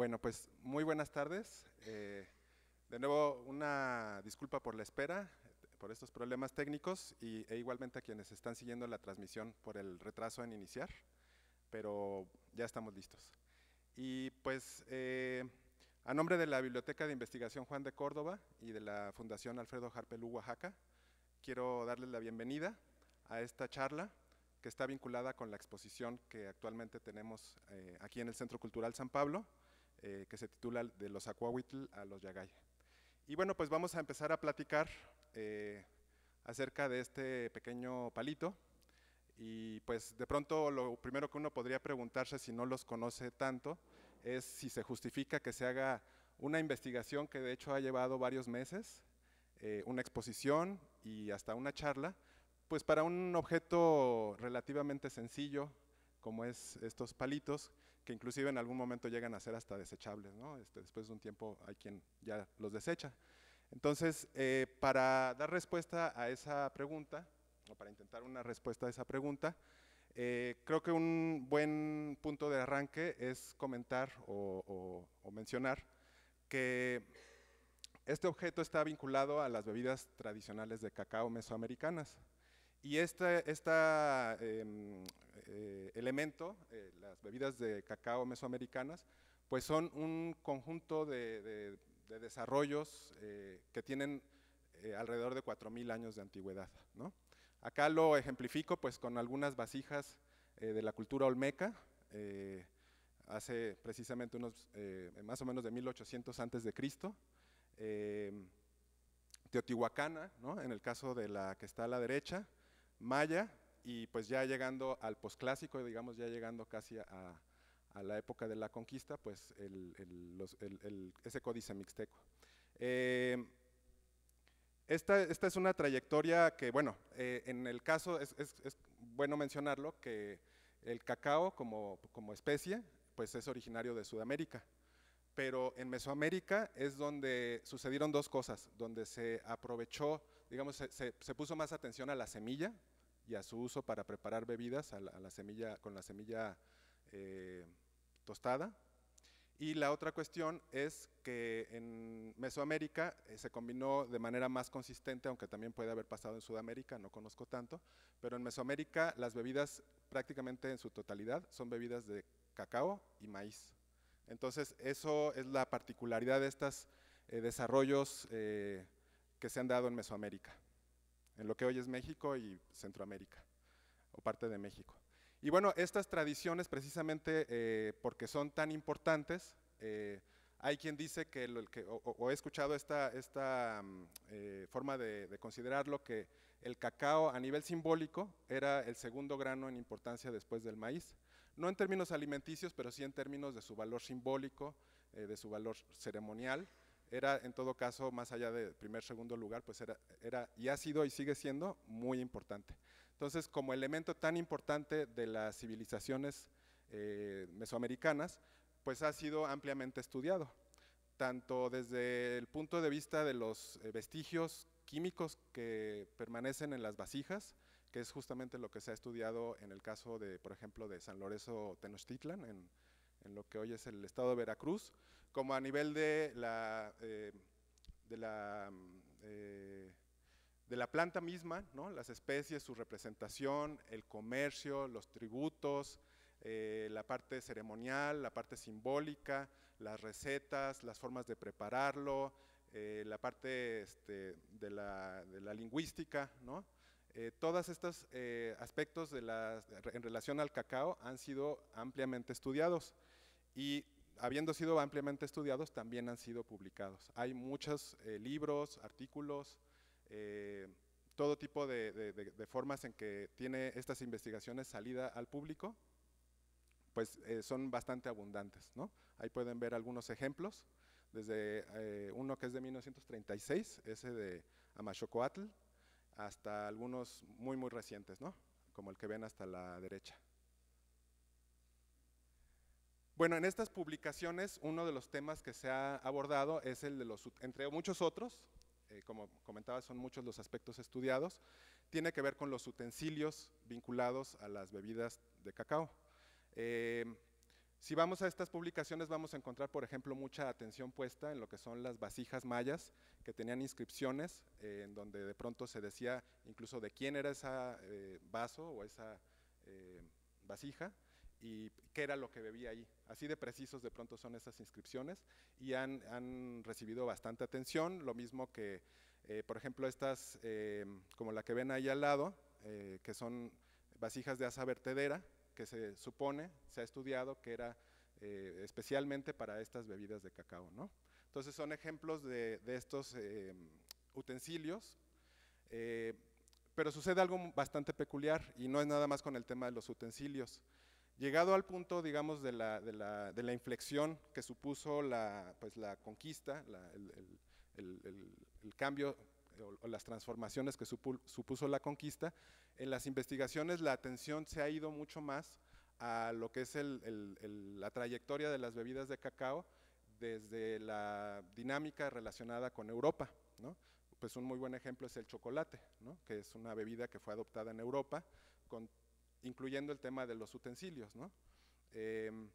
Bueno, pues muy buenas tardes. Eh, de nuevo, una disculpa por la espera, por estos problemas técnicos y, e igualmente a quienes están siguiendo la transmisión por el retraso en iniciar, pero ya estamos listos. Y pues, eh, a nombre de la Biblioteca de Investigación Juan de Córdoba y de la Fundación Alfredo Harpelú Oaxaca, quiero darles la bienvenida a esta charla que está vinculada con la exposición que actualmente tenemos eh, aquí en el Centro Cultural San Pablo, eh, que se titula De los Acuahuitl a los Yagay. Y bueno, pues vamos a empezar a platicar eh, acerca de este pequeño palito. Y pues de pronto lo primero que uno podría preguntarse si no los conoce tanto es si se justifica que se haga una investigación que de hecho ha llevado varios meses, eh, una exposición y hasta una charla, pues para un objeto relativamente sencillo como es estos palitos, inclusive en algún momento llegan a ser hasta desechables, este, después de un tiempo hay quien ya los desecha. Entonces, eh, para dar respuesta a esa pregunta, o para intentar una respuesta a esa pregunta, eh, creo que un buen punto de arranque es comentar o, mencionar que este objeto está vinculado a las bebidas tradicionales de cacao mesoamericanas. Y esta, em, eh, elemento, eh, las bebidas de cacao mesoamericanas, pues son un conjunto de, desarrollos eh, que tienen alrededor de 4.000 años de antigüedad. Acá lo ejemplifico pues con algunas vasijas de la cultura olmeca, hace precisamente unos, más o menos de 1800 antes de Cristo, Teotihuacana, en el caso de la que está a la derecha, Maya, y pues ya llegando al posclásico, digamos ya llegando casi a, la época de la conquista, pues ese códice mixteco. Eh, esta, esta, es una trayectoria que, bueno, eh, en el caso es, bueno mencionarlo, que el cacao como, como especie, pues es originario de Sudamérica, pero en Mesoamérica es donde sucedieron dos cosas, donde se aprovechó, digamos, se, se puso más atención a la semilla, y a su uso para preparar bebidas a la, semilla, con la semilla eh, tostada. Y la otra cuestión es que en Mesoamérica eh, se combinó de manera más consistente, aunque también puede haber pasado en Sudamérica, no conozco tanto, pero en Mesoamérica las bebidas prácticamente en su totalidad son bebidas de cacao y maíz. Entonces, eso es la particularidad de estos eh, desarrollos que se han dado en Mesoamérica en lo que hoy es México y Centroamérica, o parte de México. Y bueno, estas tradiciones precisamente eh, porque son tan importantes, eh, hay quien dice que, que o, he escuchado esta, esta mm, eh, forma de, considerarlo, que el cacao a nivel simbólico era el segundo grano en importancia después del maíz. No en términos alimenticios, pero sí en términos de su valor simbólico, de su valor ceremonial era en todo caso, más allá de primer, segundo lugar, pues era, era y ha sido y sigue siendo muy importante. Entonces, como elemento tan importante de las civilizaciones eh, mesoamericanas, pues ha sido ampliamente estudiado, tanto desde el punto de vista de los eh, vestigios químicos que permanecen en las vasijas, que es justamente lo que se ha estudiado en el caso de, por ejemplo, de San Lorenzo Tenochtitlan, en, en lo que hoy es el estado de Veracruz, como a nivel de la, eh, de la, eh, de la planta misma, ¿no? las especies, su representación, el comercio, los tributos, eh, la parte ceremonial, la parte simbólica, las recetas, las formas de prepararlo, la parte este, de, la, de, la, lingüística, ¿no? todos estos aspectos de la, en relación al cacao han sido ampliamente estudiados y habiendo sido ampliamente estudiados, también han sido publicados. Hay muchos eh, libros, artículos, eh, todo tipo de, formas en que tiene estas investigaciones salida al público, pues eh, son bastante abundantes. ¿no? Ahí pueden ver algunos ejemplos, desde uno que es de 1936, ese de Amachocoatl, hasta algunos muy, muy recientes, ¿no? como el que ven hasta la derecha. Bueno, en estas publicaciones uno de los temas que se ha abordado es el de los, entre muchos otros, eh, como comentaba, son muchos los aspectos estudiados, tiene que ver con los utensilios vinculados a las bebidas de cacao. Eh, si vamos a estas publicaciones vamos a encontrar, por ejemplo, mucha atención puesta en lo que son las vasijas mayas, que tenían inscripciones eh, en donde de pronto se decía incluso de quién era ese vaso o esa vasija, y qué era lo que bebía ahí. Así de precisos de pronto son esas inscripciones y han, han recibido bastante atención, lo mismo que, eh, por ejemplo, estas, eh, como la que ven ahí al lado, eh, que son vasijas de asa vertedera, que se supone, se ha estudiado que era especialmente para estas bebidas de cacao. ¿no? Entonces son ejemplos de, de estos utensilios pero sucede algo bastante peculiar y no es nada más con el tema de los utensilios. Llegado al punto, digamos, de la, inflexión que supuso la, pues, conquista, el, cambio eh, o, las transformaciones que supuso la conquista, en las investigaciones la atención se ha ido mucho más a lo que es la trayectoria de las bebidas de cacao desde la dinámica relacionada con Europa. Pues un muy buen ejemplo es el chocolate, que es una bebida que fue adoptada en Europa con incluyendo el tema de los utensilios. Em,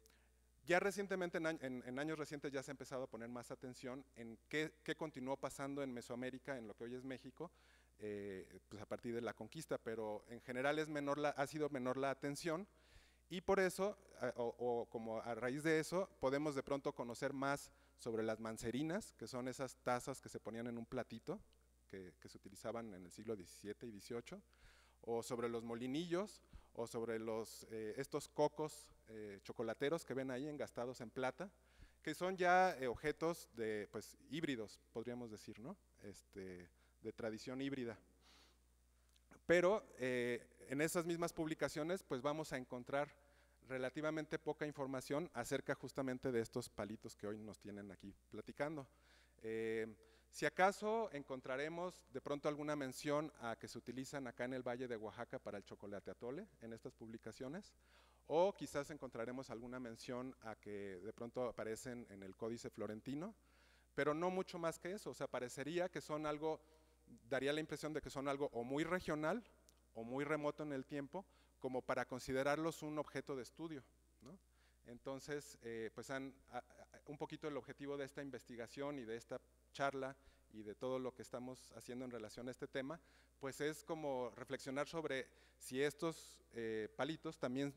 ya recientemente, en, años recientes, ya se ha empezado a poner más atención en qué, continuó pasando en Mesoamérica, en lo que hoy es México, eh, pues, a partir de la conquista, pero en general es menor ha sido menor la atención y por eso, eh, o, como a raíz de eso, podemos de pronto conocer más sobre las mancerinas, que son esas tazas que se ponían en un platito, que, que se utilizaban en el siglo XVII y XVIII, o sobre los molinillos, o sobre los, eh, estos cocos eh, chocolateros que ven ahí engastados en plata, que son ya eh, objetos de, pues, híbridos, podríamos decir, ¿no? Este, de tradición híbrida. Pero en esas mismas publicaciones pues vamos a encontrar relativamente poca información acerca justamente de estos palitos que hoy nos tienen aquí platicando. Si acaso encontraremos de pronto alguna mención a que se utilizan acá en el Valle de Oaxaca para el chocolate atole en estas publicaciones, o quizás encontraremos alguna mención a que de pronto aparecen en el Códice Florentino, pero no mucho más que eso, o sea, parecería que son algo, daría la impresión de que son algo o muy regional o muy remoto en el tiempo, como para considerarlos un objeto de estudio. Entonces, eh, pues un poquito el objetivo de esta investigación y de esta charla y de todo lo que estamos haciendo en relación a este tema, pues es como reflexionar sobre si estos eh, palitos también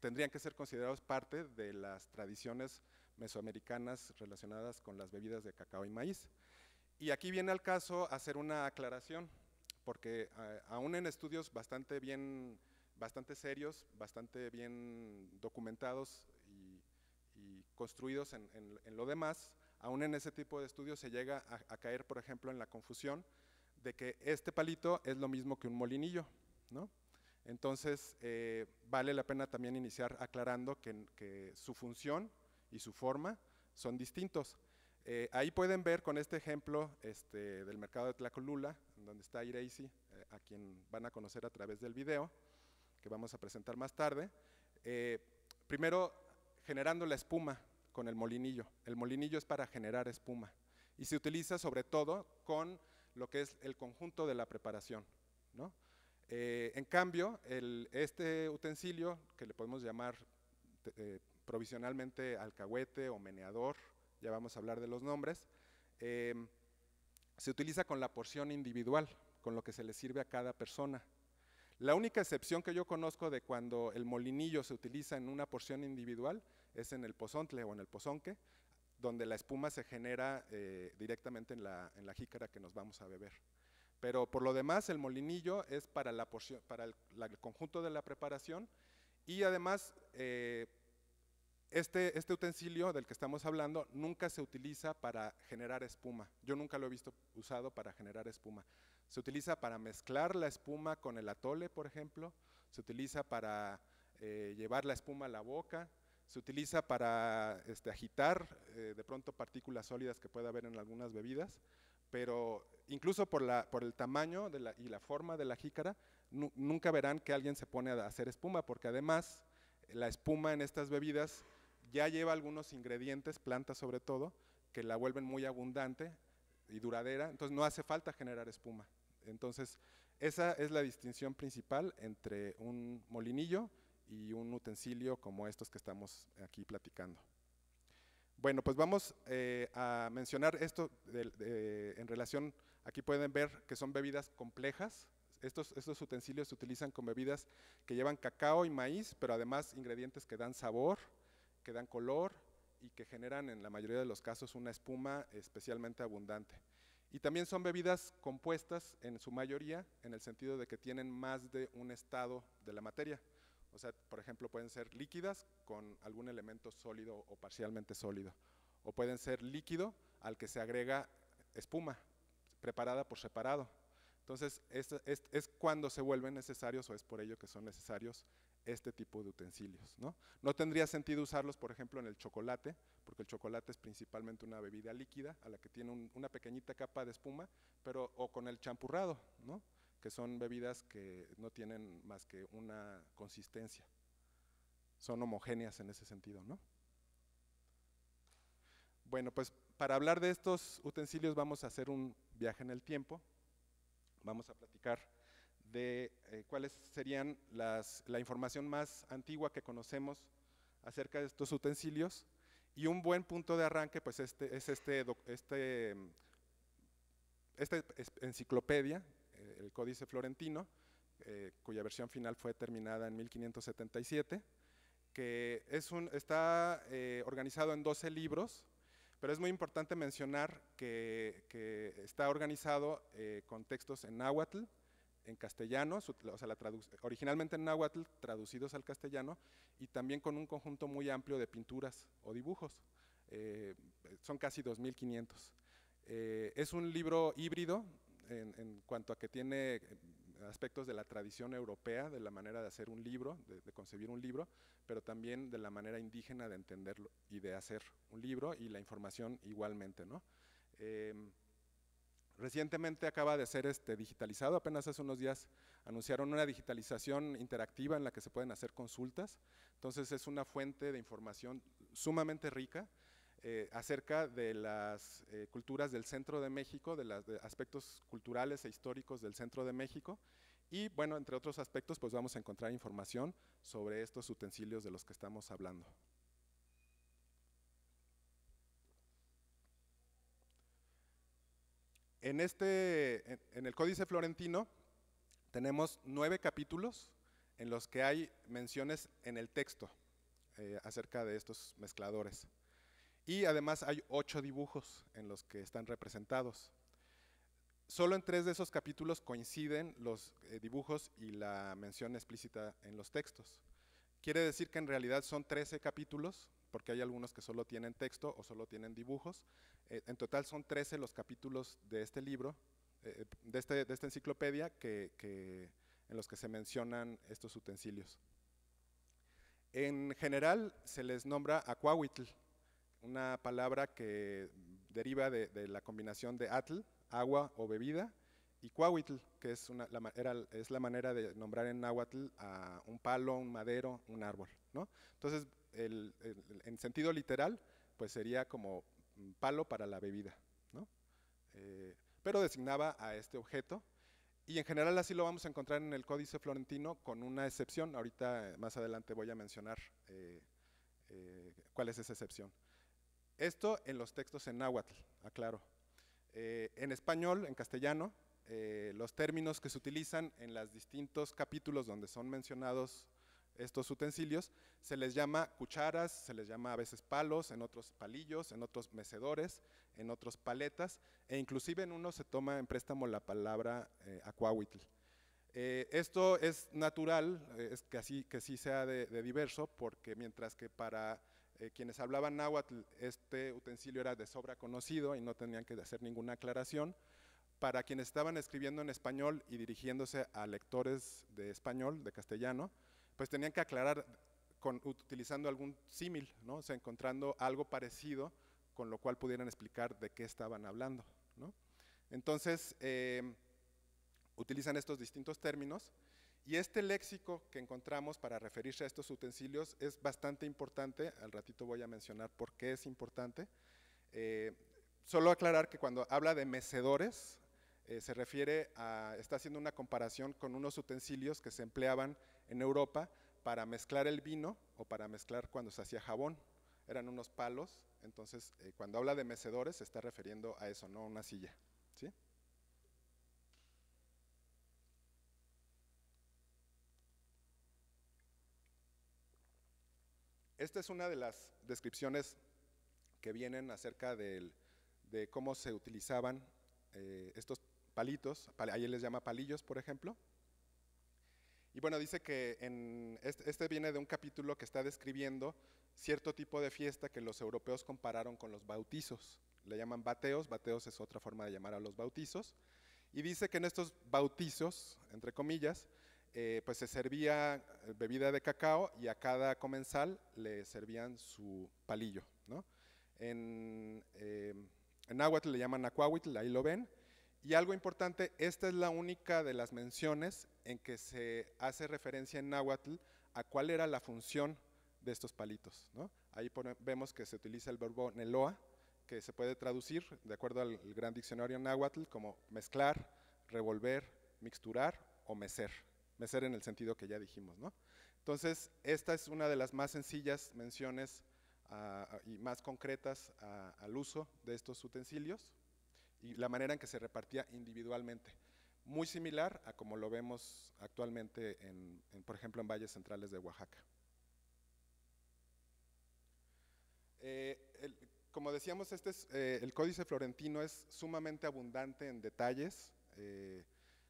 tendrían que ser considerados parte de las tradiciones mesoamericanas relacionadas con las bebidas de cacao y maíz. Y aquí viene al caso hacer una aclaración, porque eh, aún en estudios bastante bien, bastante serios, bastante bien documentados y, construidos en lo demás, aún en ese tipo de estudios se llega a, caer, por ejemplo, en la confusión de que este palito es lo mismo que un molinillo, ¿no? Entonces, eh, vale la pena también iniciar aclarando que, su función y su forma son distintos. Eh, ahí pueden ver con este ejemplo este, del mercado de Tlacolula, donde está Ireisi, eh, a quien van a conocer a través del video, que vamos a presentar más tarde. primero, generando la espuma, con el molinillo. El molinillo es para generar espuma y se utiliza sobre todo con lo que es el conjunto de la preparación. ¿no? Eh, en cambio, este utensilio, que le podemos llamar eh, provisionalmente alcahuete o meneador, ya vamos a hablar de los nombres, em, se utiliza con la porción individual, con lo que se le sirve a cada persona. La única excepción que yo conozco de cuando el molinillo se utiliza en una porción individual es en el pozontle o en el pozonque, donde la espuma se genera eh, directamente en la, en jícara que nos vamos a beber. Pero por lo demás, el molinillo es para, la porción, para el, conjunto de la preparación y además eh, este, este utensilio del que estamos hablando nunca se utiliza para generar espuma. Yo nunca lo he visto usado para generar espuma. Se utiliza para mezclar la espuma con el atole, por ejemplo. Se utiliza para eh, llevar la espuma a la boca se utiliza para este, agitar eh, de pronto partículas sólidas que puede haber en algunas bebidas, pero incluso por, el tamaño y la forma de la jícara, nunca verán que alguien se pone a hacer espuma, porque además la espuma en estas bebidas ya lleva algunos ingredientes, plantas sobre todo, que la vuelven muy abundante y duradera, entonces no hace falta generar espuma. Entonces, esa es la distinción principal entre un molinillo y un utensilio como estos que estamos aquí platicando. Bueno, pues vamos eh, a mencionar esto en relación, aquí pueden ver que son bebidas complejas, estos, estos, utensilios se utilizan con bebidas que llevan cacao y maíz, pero además ingredientes que dan sabor, que dan color y que generan en la mayoría de los casos una espuma especialmente abundante. Y también son bebidas compuestas en su mayoría, en el sentido de que tienen más de un estado de la materia. O sea, por ejemplo, pueden ser líquidas con algún elemento sólido o parcialmente sólido. O pueden ser líquido al que se agrega espuma, preparada por separado. Entonces, es, cuando se vuelven necesarios o es por ello que son necesarios este tipo de utensilios. ¿no? no tendría sentido usarlos, por ejemplo, en el chocolate, porque el chocolate es principalmente una bebida líquida a la que tiene una pequeñita capa de espuma, pero, o con el champurrado. ¿no? que son bebidas que no tienen más que una consistencia. Son homogéneas en ese sentido, ¿no? Bueno, pues para hablar de estos utensilios vamos a hacer un viaje en el tiempo. Vamos a platicar de eh, cuáles serían la información más antigua que conocemos acerca de estos utensilios. Y un buen punto de arranque pues este, es este, este, esta enciclopedia el Códice Florentino, eh, cuya versión final fue terminada en 1577, que es un, está eh, organizado en 12 libros, pero es muy importante mencionar que, está organizado eh, con textos en náhuatl, en castellano, o originalmente en náhuatl, traducidos al castellano, y también con un conjunto muy amplio de pinturas o dibujos. son casi 2.500. es un libro híbrido, en, cuanto a que tiene eh, aspectos de la tradición europea, de la manera de hacer un libro, de, concebir un libro, pero también de la manera indígena de entenderlo y de hacer un libro y la información igualmente. ¿no? Em, recientemente acaba de ser este, digitalizado, apenas hace unos días anunciaron una digitalización interactiva en la que se pueden hacer consultas, entonces es una fuente de información sumamente rica eh, acerca de las eh, culturas del centro de México, de los aspectos culturales e históricos del centro de México. Y bueno, entre otros aspectos, pues vamos a encontrar información sobre estos utensilios de los que estamos hablando. En, este, en el Códice Florentino tenemos nueve capítulos en los que hay menciones en el texto eh, acerca de estos mezcladores. Y además hay ocho dibujos en los que están representados. Solo en tres de esos capítulos coinciden los eh, dibujos y la mención explícita en los textos. Quiere decir que en realidad son trece capítulos, porque hay algunos que solo tienen texto o solo tienen dibujos. Eh, en total son trece los capítulos de este libro, eh, este, de, esta enciclopedia, que, en los que se mencionan estos utensilios. En general se les nombra acuahuitl, una palabra que deriva de, la combinación de atl, agua o bebida, y cuahuitl, que es, la, es la manera de nombrar en náhuatl a un palo, un madero, un árbol. ¿no? Entonces, en sentido literal, pues sería como palo para la bebida. Eh, pero designaba a este objeto y en general así lo vamos a encontrar en el Códice Florentino con una excepción, ahorita más adelante voy a mencionar eh, eh, cuál es esa excepción. Esto en los textos en náhuatl, aclaro. Eh, en español, en castellano, eh, los términos que se utilizan en los distintos capítulos donde son mencionados estos utensilios, se les llama cucharas, se les llama a veces palos, en otros palillos, en otros mecedores, en otros paletas, e inclusive en uno se toma en préstamo la palabra eh, eh esto es natural, es que así, que sí sea de, de diverso, porque mientras que para eh, quienes hablaban náhuatl, este utensilio era de sobra conocido y no tenían que hacer ninguna aclaración. Para quienes estaban escribiendo en español y dirigiéndose a lectores de español, de castellano, pues tenían que aclarar con, utilizando algún símil, ¿no? o sea, encontrando algo parecido con lo cual pudieran explicar de qué estaban hablando. Entonces, eh, utilizan estos distintos términos y este léxico que encontramos para referirse a estos utensilios es bastante importante, al ratito voy a mencionar por qué es importante. Eh, solo aclarar que cuando habla de mecedores, eh, se refiere a, está haciendo una comparación con unos utensilios que se empleaban en Europa para mezclar el vino o para mezclar cuando se hacía jabón. Eran unos palos, entonces eh, cuando habla de mecedores se está refiriendo a eso, no a una silla. Esta es una de las descripciones que vienen acerca de cómo se utilizaban eh, estos palitos, ahí les llama palillos, por ejemplo. Y bueno, dice que este, viene de un capítulo que está describiendo cierto tipo de fiesta que los europeos compararon con los bautizos. Le llaman bateos, bateos es otra forma de llamar a los bautizos. Y dice que en estos bautizos, entre comillas, eh, pues se servía eh, bebida de cacao y a cada comensal le servían su palillo. Em, en, náhuatl le llaman acuahuitl, ahí lo ven. Y algo importante, esta es la única de las menciones en que se hace referencia en náhuatl a cuál era la función de estos palitos. Ahí vemos que se utiliza el verbo neloa, que se puede traducir, de acuerdo al gran diccionario náhuatl, como mezclar, revolver, mixturar o mecer en el sentido que ya dijimos. ¿no? Entonces, esta es una de las más sencillas menciones ah, ah, y más concretas ah, al uso de estos utensilios y la manera en que se repartía individualmente. Muy similar a como lo vemos actualmente, en, por ejemplo, en valles centrales de Oaxaca. Eh, como decíamos, este es, eh, el Códice Florentino es sumamente abundante en detalles eh,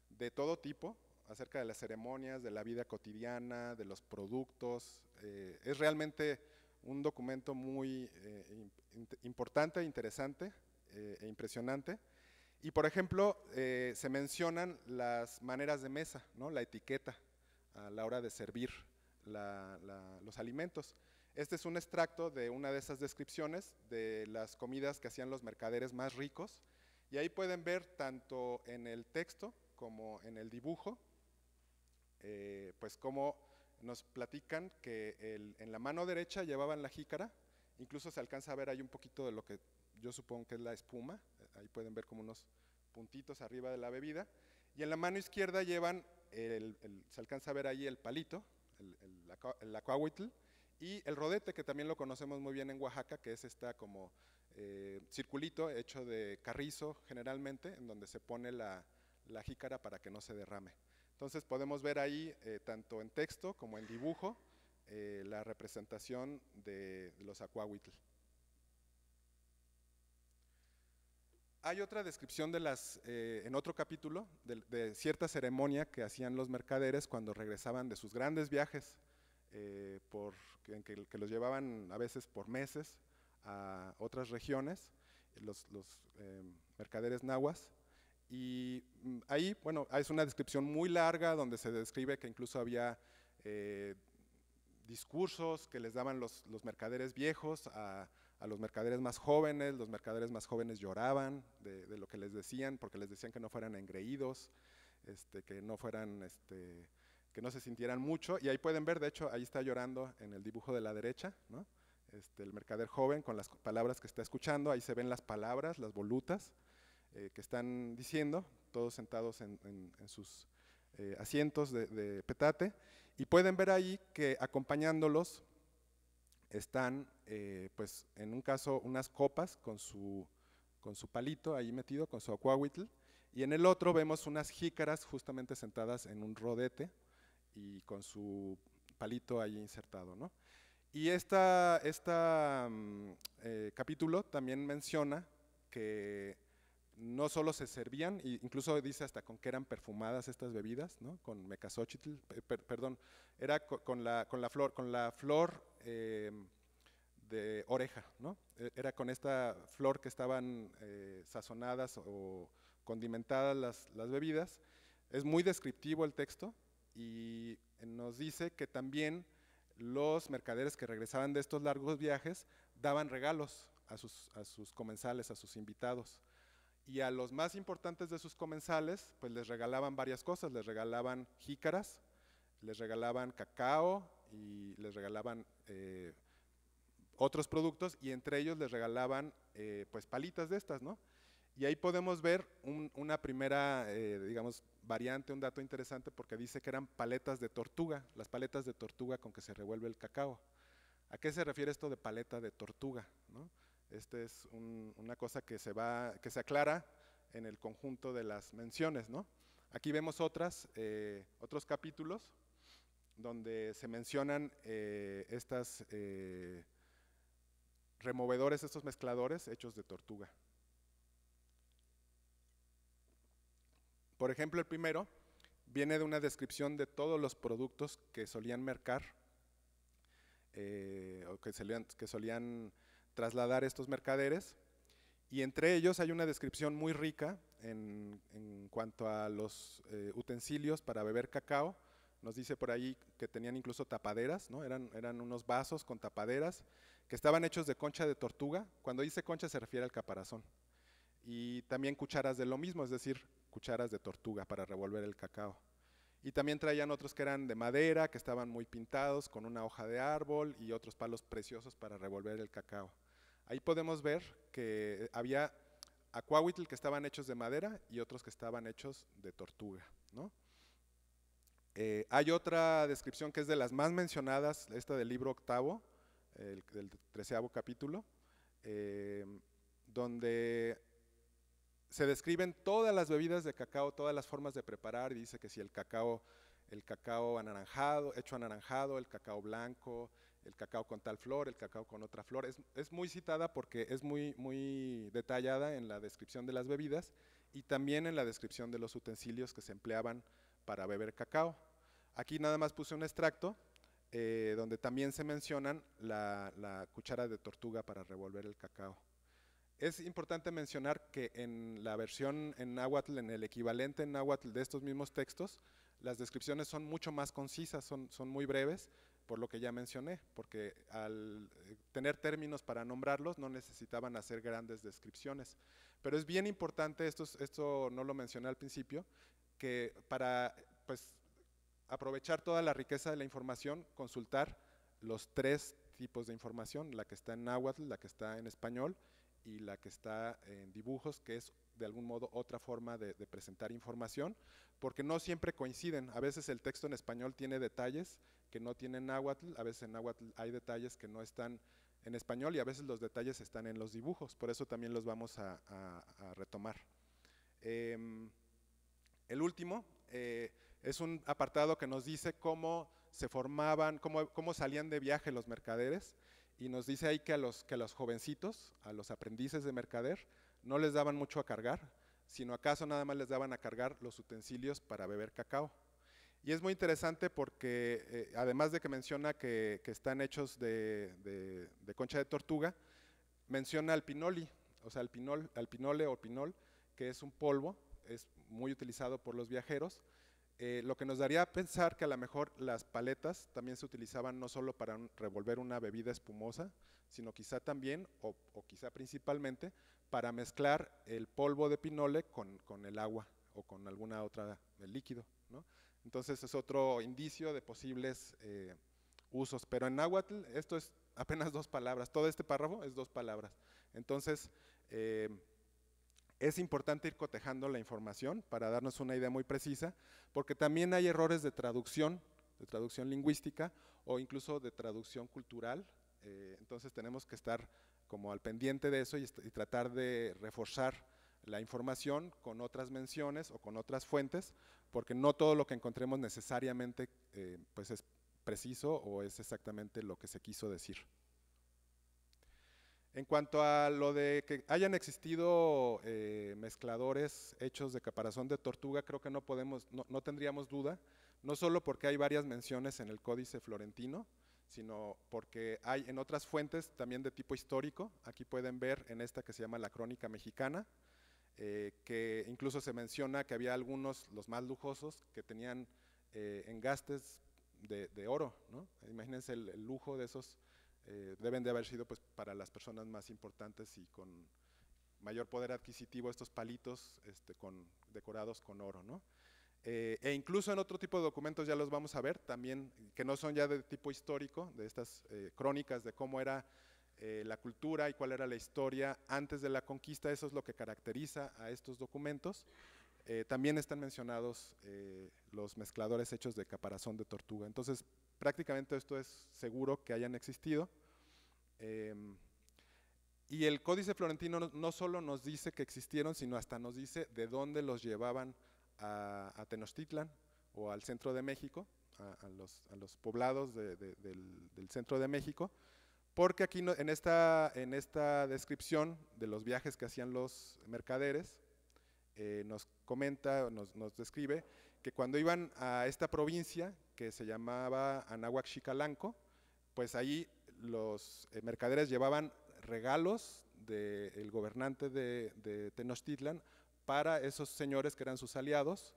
de todo tipo, acerca de las ceremonias, de la vida cotidiana, de los productos. Eh, es realmente un documento muy eh, importante, interesante eh, e impresionante. Y por ejemplo, se mencionan las maneras de mesa, ¿no? la etiqueta a la hora de servir los alimentos. Este es un extracto de una de esas descripciones de las comidas que hacían los mercaderes más ricos. Y ahí pueden ver tanto en el texto como en el dibujo eh, pues como nos platican que en la mano derecha llevaban la jícara, incluso se alcanza a ver ahí un poquito de lo que yo supongo que es la espuma, eh, ahí pueden ver como unos puntitos arriba de la bebida, y en la mano izquierda llevan, se alcanza a ver ahí el palito, el, acuahuitl, y el rodete, que también lo conocemos muy bien en Oaxaca, que es esta como eh, circulito hecho de carrizo generalmente, en donde se pone la jícara para que no se derrame. Entonces podemos ver ahí, eh, tanto en texto como en dibujo, eh, la representación de los acuahuitl. Hay otra descripción de las, eh, en otro capítulo de, cierta ceremonia que hacían los mercaderes cuando regresaban de sus grandes viajes, que, los llevaban a veces por meses a otras regiones, los, mercaderes nahuas, y mm, ahí, bueno, es una descripción muy larga donde se describe que incluso había eh, discursos que les daban los, mercaderes viejos a, los mercaderes más jóvenes, los mercaderes más jóvenes lloraban de, lo que les decían, porque les decían que no fueran engreídos, este, que no fueran, este, que no se sintieran mucho, y ahí pueden ver, de hecho, ahí está llorando en el dibujo de la derecha, ¿no? Este, el mercader joven con las palabras que está escuchando, ahí se ven las palabras, las volutas, eh, que están diciendo, todos sentados en, sus eh, asientos de, petate, y pueden ver ahí que acompañándolos están, eh, pues en un caso, unas copas con su, con su palito ahí metido, con su acuahuitl, y en el otro vemos unas jícaras justamente sentadas en un rodete y con su palito ahí insertado, ¿no? Y este esta, mm, capítulo también menciona que no solo se servían, incluso dice hasta con que eran perfumadas estas bebidas, ¿no? con mecasochitl, perdón, era con, la, flor, con la flor em, de oreja, ¿no? E, era con esta flor que estaban eh, sazonadas o condimentadas las, bebidas. Es muy descriptivo el texto y nos dice que también los mercaderes que regresaban de estos largos viajes daban regalos a sus comensales, a sus invitados y a los más importantes de sus comensales, pues les regalaban varias cosas, les regalaban jícaras, les regalaban cacao y les regalaban eh, otros productos y entre ellos les regalaban eh, pues palitas de estas, ¿no? Y ahí podemos ver una primera, eh, digamos, variante, un dato interesante porque dice que eran paletas de tortuga, las paletas de tortuga con que se revuelve el cacao. ¿A qué se refiere esto de paleta de tortuga? ¿no? Esta es una cosa que se, va, que se aclara en el conjunto de las menciones. Aquí vemos eh, otros capítulos donde se mencionan eh, estos eh, removedores, estos mezcladores hechos de tortuga. Por ejemplo, el primero viene de una descripción de todos los productos que solían mercar o que que solían trasladar estos mercaderes. Y entre ellos hay una descripción muy rica en, cuanto a los eh, utensilios para beber cacao. Nos dice por ahí que tenían incluso tapaderas, ¿no? eran, eran unos vasos con tapaderas que estaban hechos de concha de tortuga. Cuando dice concha se refiere al caparazón. Y también cucharas de lo mismo, es decir, cucharas de tortuga para revolver el cacao. Y también traían otros que eran de madera, que estaban muy pintados, con una hoja de árbol y otros palos preciosos para revolver el cacao. Ahí podemos ver que había acuahuitl que estaban hechos de madera y otros que estaban hechos de tortuga. Eh, hay otra descripción que es de las más mencionadas, esta del libro octavo, del treceavo capítulo, eh, donde se describen todas las bebidas de cacao, todas las formas de preparar, y dice que si el cacao, el cacao anaranjado, hecho anaranjado, el cacao blanco, el cacao con tal flor, el cacao con otra flor. Es, muy citada porque es muy, muy detallada en la descripción de las bebidas y también en la descripción de los utensilios que se empleaban para beber cacao. Aquí nada más puse un extracto eh, donde también se mencionan la, cuchara de tortuga para revolver el cacao. Es importante mencionar que en la versión en náhuatl, en el equivalente en náhuatl de estos mismos textos, las descripciones son mucho más concisas, son, son muy breves, por lo que ya mencioné, porque al eh, tener términos para nombrarlos no necesitaban hacer grandes descripciones. Pero es bien importante, esto, no lo mencioné al principio, que para pues, aprovechar toda la riqueza de la información, consultar los tres tipos de información, la que está en náhuatl, la que está en español y la que está en dibujos, que es de algún modo otra forma de, presentar información, porque no siempre coinciden. A veces el texto en español tiene detalles que no tienen a veces en náhuatl hay detalles que no están en español y a veces los detalles están en los dibujos, por eso también los vamos a, retomar. Em, el último eh, es un apartado que nos dice cómo se formaban, cómo, salían de viaje los mercaderes y nos dice ahí que a los, que a los jovencitos, a los aprendices de mercader, no les daban mucho a cargar, sino acaso nada más les daban a cargar los utensilios para beber cacao. Y es muy interesante porque, eh, además de que menciona que, están hechos de, concha de tortuga, menciona al o sea, al, pinol, pinole o pinol, que es un polvo, es muy utilizado por los viajeros, eh, lo que nos daría a pensar que a lo mejor las paletas también se utilizaban no solo para revolver una bebida espumosa, sino quizá también, o, quizá principalmente, para mezclar el polvo de pinole con, el agua o con alguna otra el líquido. Entonces es otro indicio de posibles eh, usos. Pero en náhuatl esto es apenas dos palabras, todo este párrafo es dos palabras. Entonces, eh, es importante ir cotejando la información para darnos una idea muy precisa, porque también hay errores de traducción, de traducción lingüística o incluso de traducción cultural. Eh, entonces tenemos que estar como al pendiente de eso y, tratar de reforzar la información con otras menciones o con otras fuentes, porque no todo lo que encontremos necesariamente eh, pues es preciso o es exactamente lo que se quiso decir. En cuanto a lo de que hayan existido eh, mezcladores hechos de caparazón de tortuga, creo que no podemos, no, tendríamos duda, no solo porque hay varias menciones en el Códice Florentino, sino porque hay en otras fuentes también de tipo histórico, aquí pueden ver en esta que se llama la Crónica Mexicana, eh, que incluso se menciona que había algunos, los más lujosos, que tenían eh, engastes de, oro, imagínense el lujo de esos eh, deben de haber sido pues, para las personas más importantes y con mayor poder adquisitivo estos palitos este, con, decorados con oro. ¿no? Eh, e incluso en otro tipo de documentos ya los vamos a ver también, que no son ya de tipo histórico, de estas eh, crónicas de cómo era la cultura y cuál era la historia antes de la conquista, eso es lo que caracteriza a estos documentos. también están mencionados los mezcladores hechos de caparazón de tortuga. Entonces, prácticamente esto es seguro que hayan existido. Em, y el Códice Florentino no, solo nos dice que existieron, sino hasta nos dice de dónde los llevaban a, Tenochtitlan o al centro de México, a, los, poblados del, centro de México, porque aquí en, esta, en esta descripción de los viajes que hacían los mercaderes, eh, nos comenta, nos, nos describe que cuando iban a esta provincia, que se llamaba Anahuac Xicalanco, pues ahí los eh, mercaderes llevaban regalos del gobernante de, de Tenochtitlan para esos señores que eran sus aliados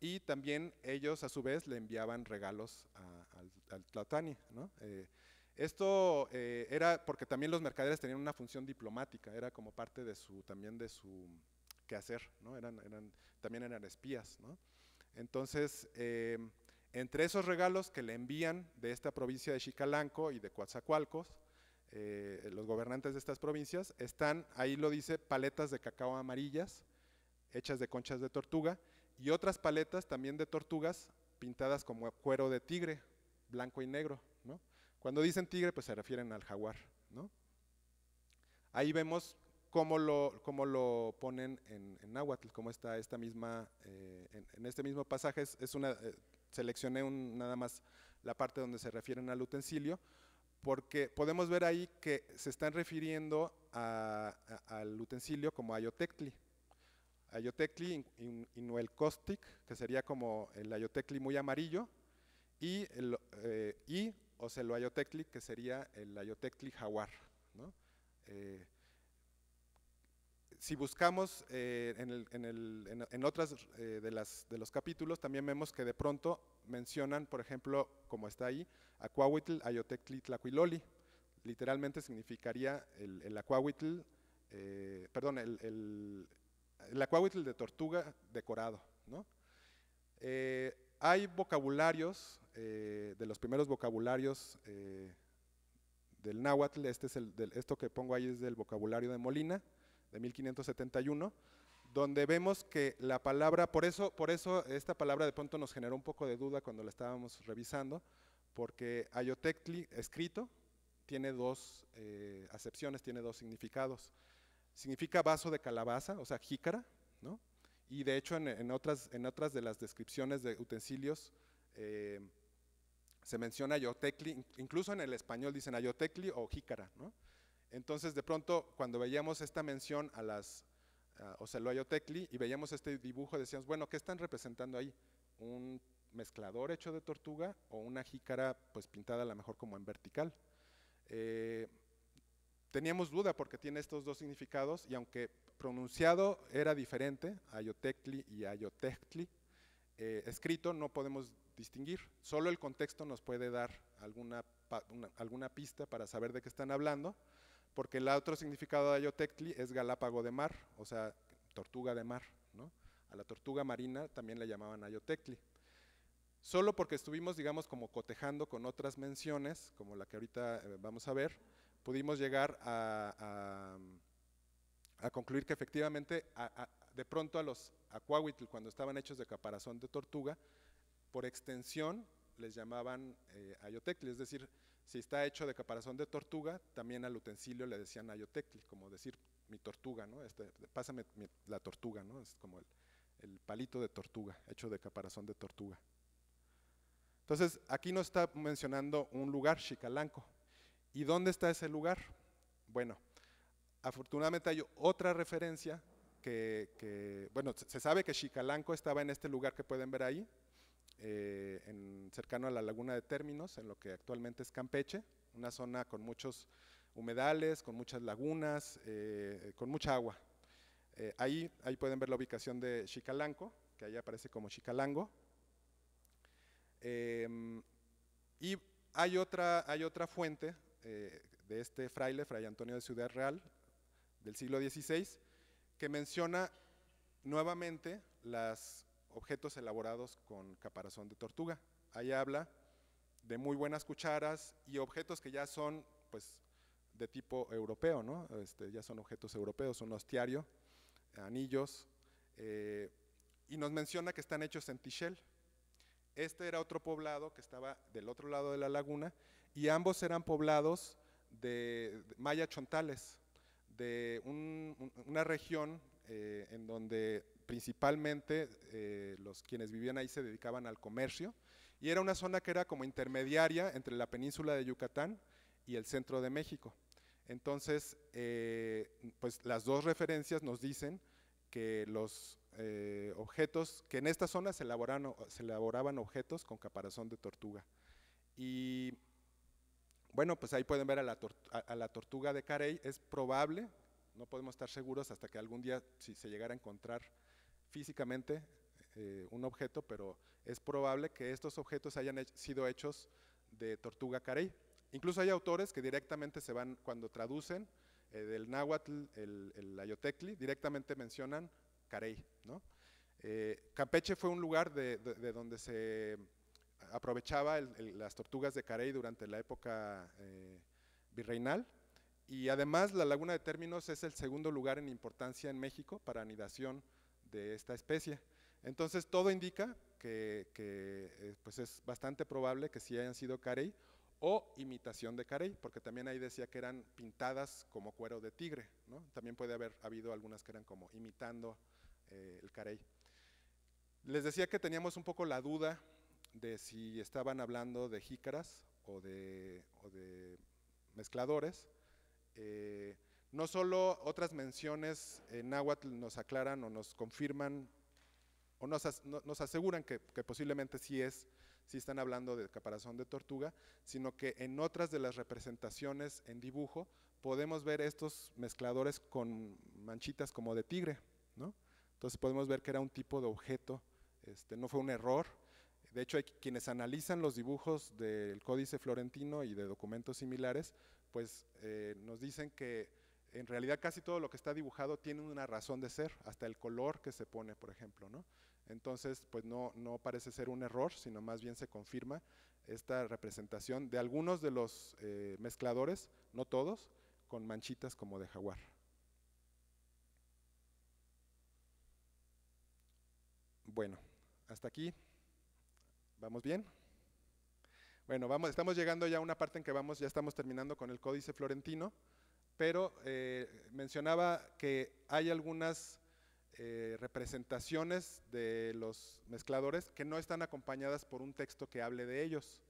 y también ellos a su vez le enviaban regalos al, al, Tlatani. Eh, esto eh, era porque también los mercaderes tenían una función diplomática, era como parte de su, también de su quehacer, ¿no? eran, eran, también eran espías. ¿no? Entonces, eh, entre esos regalos que le envían de esta provincia de Chicalanco y de Coatzacoalcos, eh, los gobernantes de estas provincias, están, ahí lo dice, paletas de cacao amarillas, hechas de conchas de tortuga, y otras paletas también de tortugas pintadas como cuero de tigre, blanco y negro. Cuando dicen tigre, pues se refieren al jaguar. Ahí vemos cómo lo, lo ponen en, en náhuatl, cómo está esta misma, eh, en, este mismo pasaje, es, una, eh, seleccioné un, nada más la parte donde se refieren al utensilio, porque podemos ver ahí que se están refiriendo al utensilio como ayotecli. Ayotecli costic que sería como el ayotecli muy amarillo, y, el, eh, y o ayotecli, que sería el ayotecli jaguar. Eh, si buscamos eh, en, el, en, en, otras eh, de, las, de los capítulos, también vemos que de pronto mencionan, por ejemplo, como está ahí, Acuahuitl, Ayoteclitlaquiloli. Literalmente significaría el, el Acuahuitl, eh, perdón, el, el, Acuahuitl de tortuga decorado. ¿no? hay vocabularios, de los primeros vocabularios del náhuatl, este es del, esto que pongo ahí es del vocabulario de Molina, de 1571, donde vemos que la palabra, por eso, por eso esta palabra de pronto nos generó un poco de duda cuando la estábamos revisando, porque ayotecli, escrito, tiene dos eh, acepciones, tiene dos significados. Significa vaso de calabaza, o sea, jícara, ¿no? Y de hecho en, en, otras, en otras de las descripciones de utensilios eh, se menciona ayotecli, incluso en el español dicen ayotecli o jícara, ¿no? Entonces, de pronto, cuando veíamos esta mención a las lo y veíamos este dibujo, decíamos, bueno, ¿qué están representando ahí? ¿Un mezclador hecho de tortuga o una jícara pues pintada a lo mejor como en vertical? Eh, teníamos duda porque tiene estos dos significados y aunque pronunciado era diferente, Ayotecli y ayotecli, eh, escrito no podemos distinguir. Solo el contexto nos puede dar alguna pista para saber de qué están hablando porque el otro significado de Ayotectli es Galápago de mar, o sea, tortuga de mar. A la tortuga marina también le llamaban Ayotectli. Solo porque estuvimos, digamos, como cotejando con otras menciones, como la que ahorita eh, vamos a ver, pudimos llegar a, a, concluir que efectivamente, de pronto a los acuahuitl, cuando estaban hechos de caparazón de tortuga, por extensión les llamaban eh, es decir, si está hecho de caparazón de tortuga, también al utensilio le decían ayotecli, como decir mi tortuga, ¿no? Este, pásame la tortuga, ¿no? Es como el, palito de tortuga, hecho de caparazón de tortuga. Entonces, aquí nos está mencionando un lugar, Chicalanco. ¿Y dónde está ese lugar? Bueno, afortunadamente hay otra referencia que, que bueno, se sabe que Chicalanco estaba en este lugar que pueden ver ahí, eh, en, cercano a la laguna de Términos, en lo que actualmente es Campeche, una zona con muchos humedales, con muchas lagunas, eh, con mucha agua. Eh, ahí, ahí pueden ver la ubicación de Chicalanco, que ahí aparece como Chicalango. y hay otra, hay otra fuente de este fraile, Fray Antonio de Ciudad Real, del siglo XVI, que menciona nuevamente las objetos elaborados con caparazón de tortuga. Ahí habla de muy buenas cucharas y objetos que ya son pues, de tipo europeo, ¿no? Este, ya son objetos europeos, un hostiario, anillos, eh, y nos menciona que están hechos en Tichel. Este era otro poblado que estaba del otro lado de la laguna y ambos eran poblados de, maya chontales, de una región eh, en donde principalmente eh, los quienes vivían ahí se dedicaban al comercio y era una zona que era como intermediaria entre la península de Yucatán y el centro de México. Entonces, eh, pues las dos referencias nos dicen que los eh, objetos, que en esta zona se elaboraban, se elaboraban objetos con caparazón de tortuga. Y bueno, pues ahí pueden ver a la, a la tortuga de Carey, es probable, no podemos estar seguros hasta que algún día si se llegara a encontrar físicamente eh, un objeto, pero es probable que estos objetos hayan sido hechos de tortuga carey. Incluso hay autores que directamente se van, cuando traducen eh, del náhuatl, el, ayotecli, directamente mencionan carey. Eh, Campeche fue un lugar de, donde se aprovechaba las tortugas de carey durante la época virreinal. Y además la laguna de términos es el segundo lugar en importancia en México para anidación de esta especie. Entonces todo indica que, eh, pues es bastante probable que sí hayan sido carey o imitación de carey, porque también ahí decía que eran pintadas como cuero de tigre, también puede haber habido algunas que eran como imitando eh, el carey. Les decía que teníamos un poco la duda de si estaban hablando de jícaras o de, mezcladores, eh, no solo otras menciones en náhuatl nos aclaran o nos confirman o nos, aseguran que, posiblemente sí es, si están hablando de caparazón de tortuga, sino que en otras de las representaciones en dibujo podemos ver estos mezcladores con manchitas como de tigre, ¿no? Entonces podemos ver que era un tipo de objeto, este, no fue un error. De hecho, hay quienes analizan los dibujos del Códice Florentino y de documentos similares, pues eh, nos dicen que en realidad casi todo lo que está dibujado tiene una razón de ser, hasta el color que se pone, por ejemplo, ¿no? Entonces, pues no, parece ser un error, sino más bien se confirma esta representación de algunos de los eh, mezcladores, no todos, con manchitas como de jaguar. Bueno, hasta aquí. ¿Vamos bien? Bueno, vamos, estamos llegando ya a una parte en que vamos, ya estamos terminando con el códice florentino pero eh, mencionaba que hay algunas eh, representaciones de los mezcladores que no están acompañadas por un texto que hable de ellos.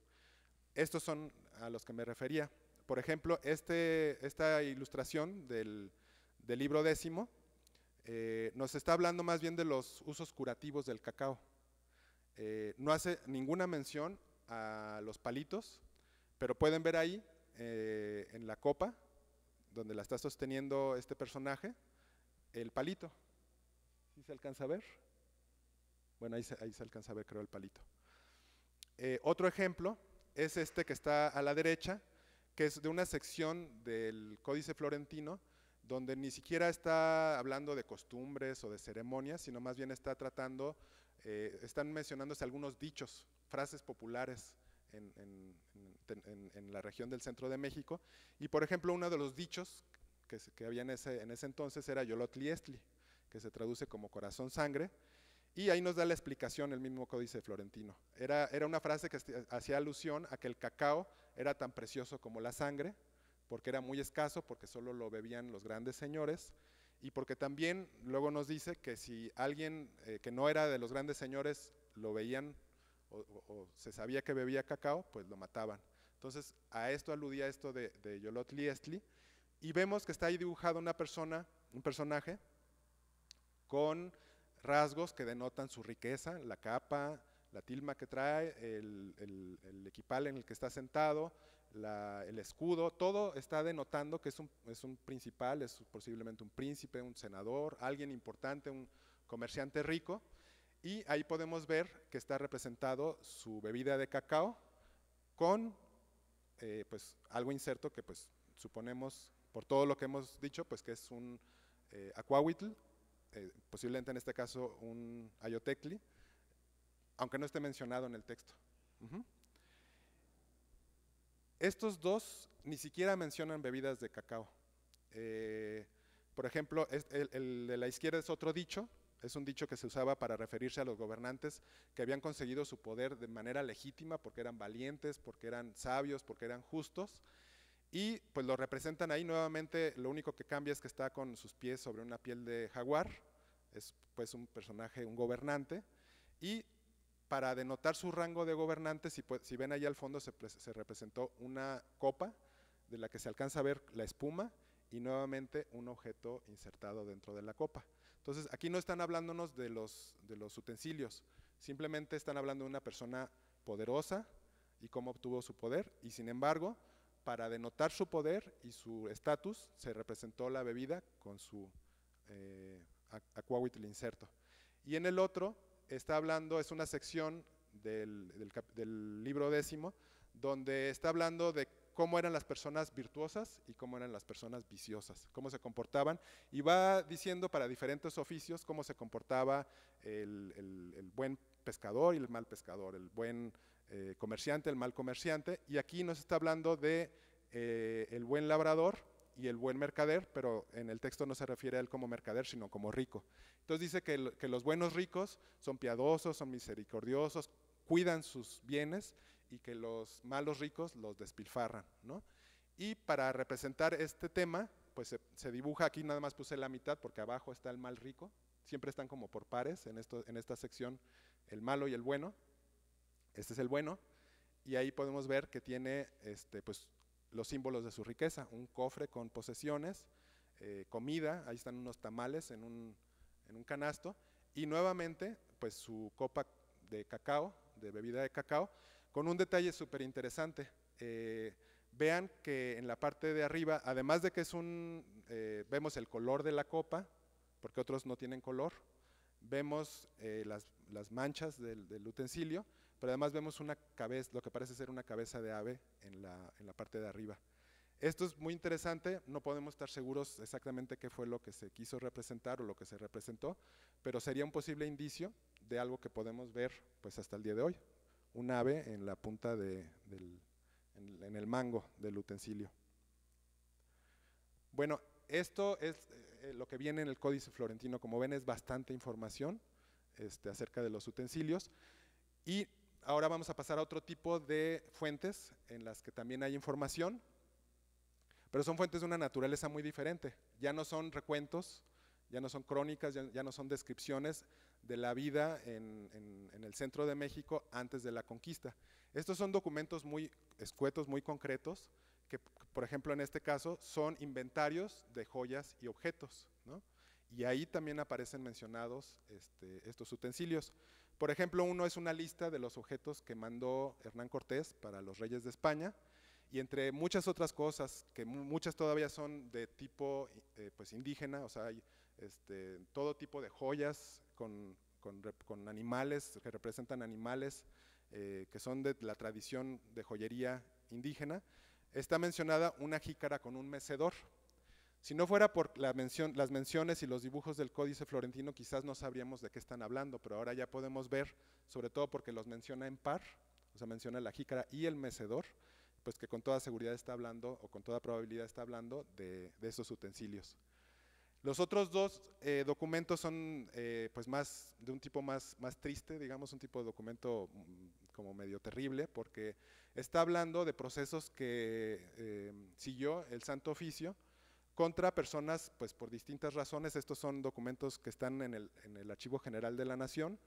Estos son a los que me refería. Por ejemplo, este, esta ilustración del, libro décimo eh, nos está hablando más bien de los usos curativos del cacao. no hace ninguna mención a los palitos, pero pueden ver ahí en la copa donde la está sosteniendo este personaje, el palito. ¿Sí se alcanza a ver? Bueno, ahí se, ahí se alcanza a ver, creo, el palito. Eh, otro ejemplo es este que está a la derecha, que es de una sección del Códice Florentino, donde ni siquiera está hablando de costumbres o de ceremonias, sino más bien está tratando, eh, están mencionándose algunos dichos, frases populares en, la región del centro de México. Y por ejemplo, uno de los dichos que, había en ese, entonces era Yolotliestli, que se traduce como corazón sangre, y ahí nos da la explicación el mismo códice florentino. Era, era una frase que hacía alusión a que el cacao era tan precioso como la sangre, porque era muy escaso, porque solo lo bebían los grandes señores, y porque también luego nos dice que si alguien eh, que no era de los grandes señores lo veían o, se sabía que bebía cacao, pues lo mataban. Entonces, a esto aludía esto de, de Yolotli Estli, y vemos que está ahí dibujado una persona, un personaje, con rasgos que denotan su riqueza, la capa, la tilma que trae, el, equipal en el que está sentado, el escudo, todo está denotando que es un principal, es posiblemente un príncipe, un senador, alguien importante, un comerciante rico, y ahí podemos ver que está representado su bebida de cacao con eh, pues, algo inserto que pues, suponemos, por todo lo que hemos dicho, pues que es un eh, eh posiblemente en este caso un ayotecli, aunque no esté mencionado en el texto. Estos dos ni siquiera mencionan bebidas de cacao. Eh, por ejemplo, el de la izquierda es otro dicho, es un dicho que se usaba para referirse a los gobernantes que habían conseguido su poder de manera legítima porque eran valientes, porque eran sabios, porque eran justos. Y pues lo representan ahí nuevamente, lo único que cambia es que está con sus pies sobre una piel de jaguar, es pues un personaje, un gobernante. Y para denotar su rango de gobernante, si, si ven ahí al fondo se representó una copa de la que se alcanza a ver la espuma y nuevamente un objeto insertado dentro de la copa. Entonces, aquí no están hablándonos de los, de los utensilios, simplemente están hablando de una persona poderosa y cómo obtuvo su poder, y sin embargo, para denotar su poder y su estatus, se representó la bebida con su eh, el inserto. Y en el otro está hablando, es una sección del libro décimo, donde está hablando de cómo eran las personas virtuosas y cómo eran las personas viciosas, cómo se comportaban. Y va diciendo para diferentes oficios cómo se comportaba el, buen pescador y el mal pescador, el buen eh, comerciante, el mal comerciante. Y aquí nos está hablando de eh, el buen labrador y el buen mercader, pero en el texto no se refiere a él como mercader, sino como rico. Entonces dice que, que los buenos ricos son piadosos, son misericordiosos, cuidan sus bienes y que los malos ricos los despilfarran. ¿no? Y para representar este tema, pues se, dibuja aquí, nada más puse la mitad porque abajo está el mal rico, siempre están como por pares en, esto, en esta sección el malo y el bueno, este es el bueno, y ahí podemos ver que tiene este, pues, los símbolos de su riqueza, un cofre con posesiones, eh, comida, ahí están unos tamales en un, en un canasto, y nuevamente pues su copa de cacao, de bebida de cacao, con un detalle súper interesante. Eh, vean que en la parte de arriba, además de que es un, eh, vemos el color de la copa, porque otros no tienen color, vemos eh, las, manchas del, utensilio, pero además vemos una cabeza, lo que parece ser una cabeza de ave en la, en la parte de arriba. Esto es muy interesante, no podemos estar seguros exactamente qué fue lo que se quiso representar o lo que se representó, pero sería un posible indicio de algo que podemos ver pues hasta el día de hoy un ave en la punta del, en, el mango del utensilio. Bueno, esto es eh, lo que viene en el Códice Florentino. Como ven, es bastante información este, acerca de los utensilios. Y ahora vamos a pasar a otro tipo de fuentes en las que también hay información, pero son fuentes de una naturaleza muy diferente. Ya no son recuentos, ya no son crónicas, ya no son descripciones, de la vida en, el centro de México antes de la conquista. Estos son documentos muy escuetos, muy concretos, que por ejemplo en este caso son inventarios de joyas y objetos. Y ahí también aparecen mencionados este, estos utensilios. Por ejemplo, uno es una lista de los objetos que mandó Hernán Cortés para los reyes de España, y entre muchas otras cosas, que muchas todavía son de tipo eh, pues indígena, o sea, hay este, todo tipo de joyas con, animales, que representan animales eh, que son de la tradición de joyería indígena, está mencionada una jícara con un mecedor. Si no fuera por las menciones y los dibujos del Códice Florentino, quizás no sabríamos de qué están hablando, pero ahora ya podemos ver, sobre todo porque los menciona en par, o sea, menciona la jícara y el mecedor, pues que con toda seguridad está hablando, o con toda probabilidad está hablando, de esos utensilios. Los otros dos eh, documentos son eh, pues más de un tipo más, más triste, digamos, un tipo de documento mm, como medio terrible, porque está hablando de procesos que em, siguió el Santo Oficio contra personas, pues por distintas razones, estos son documentos que están en el, en el Archivo General de la Nación,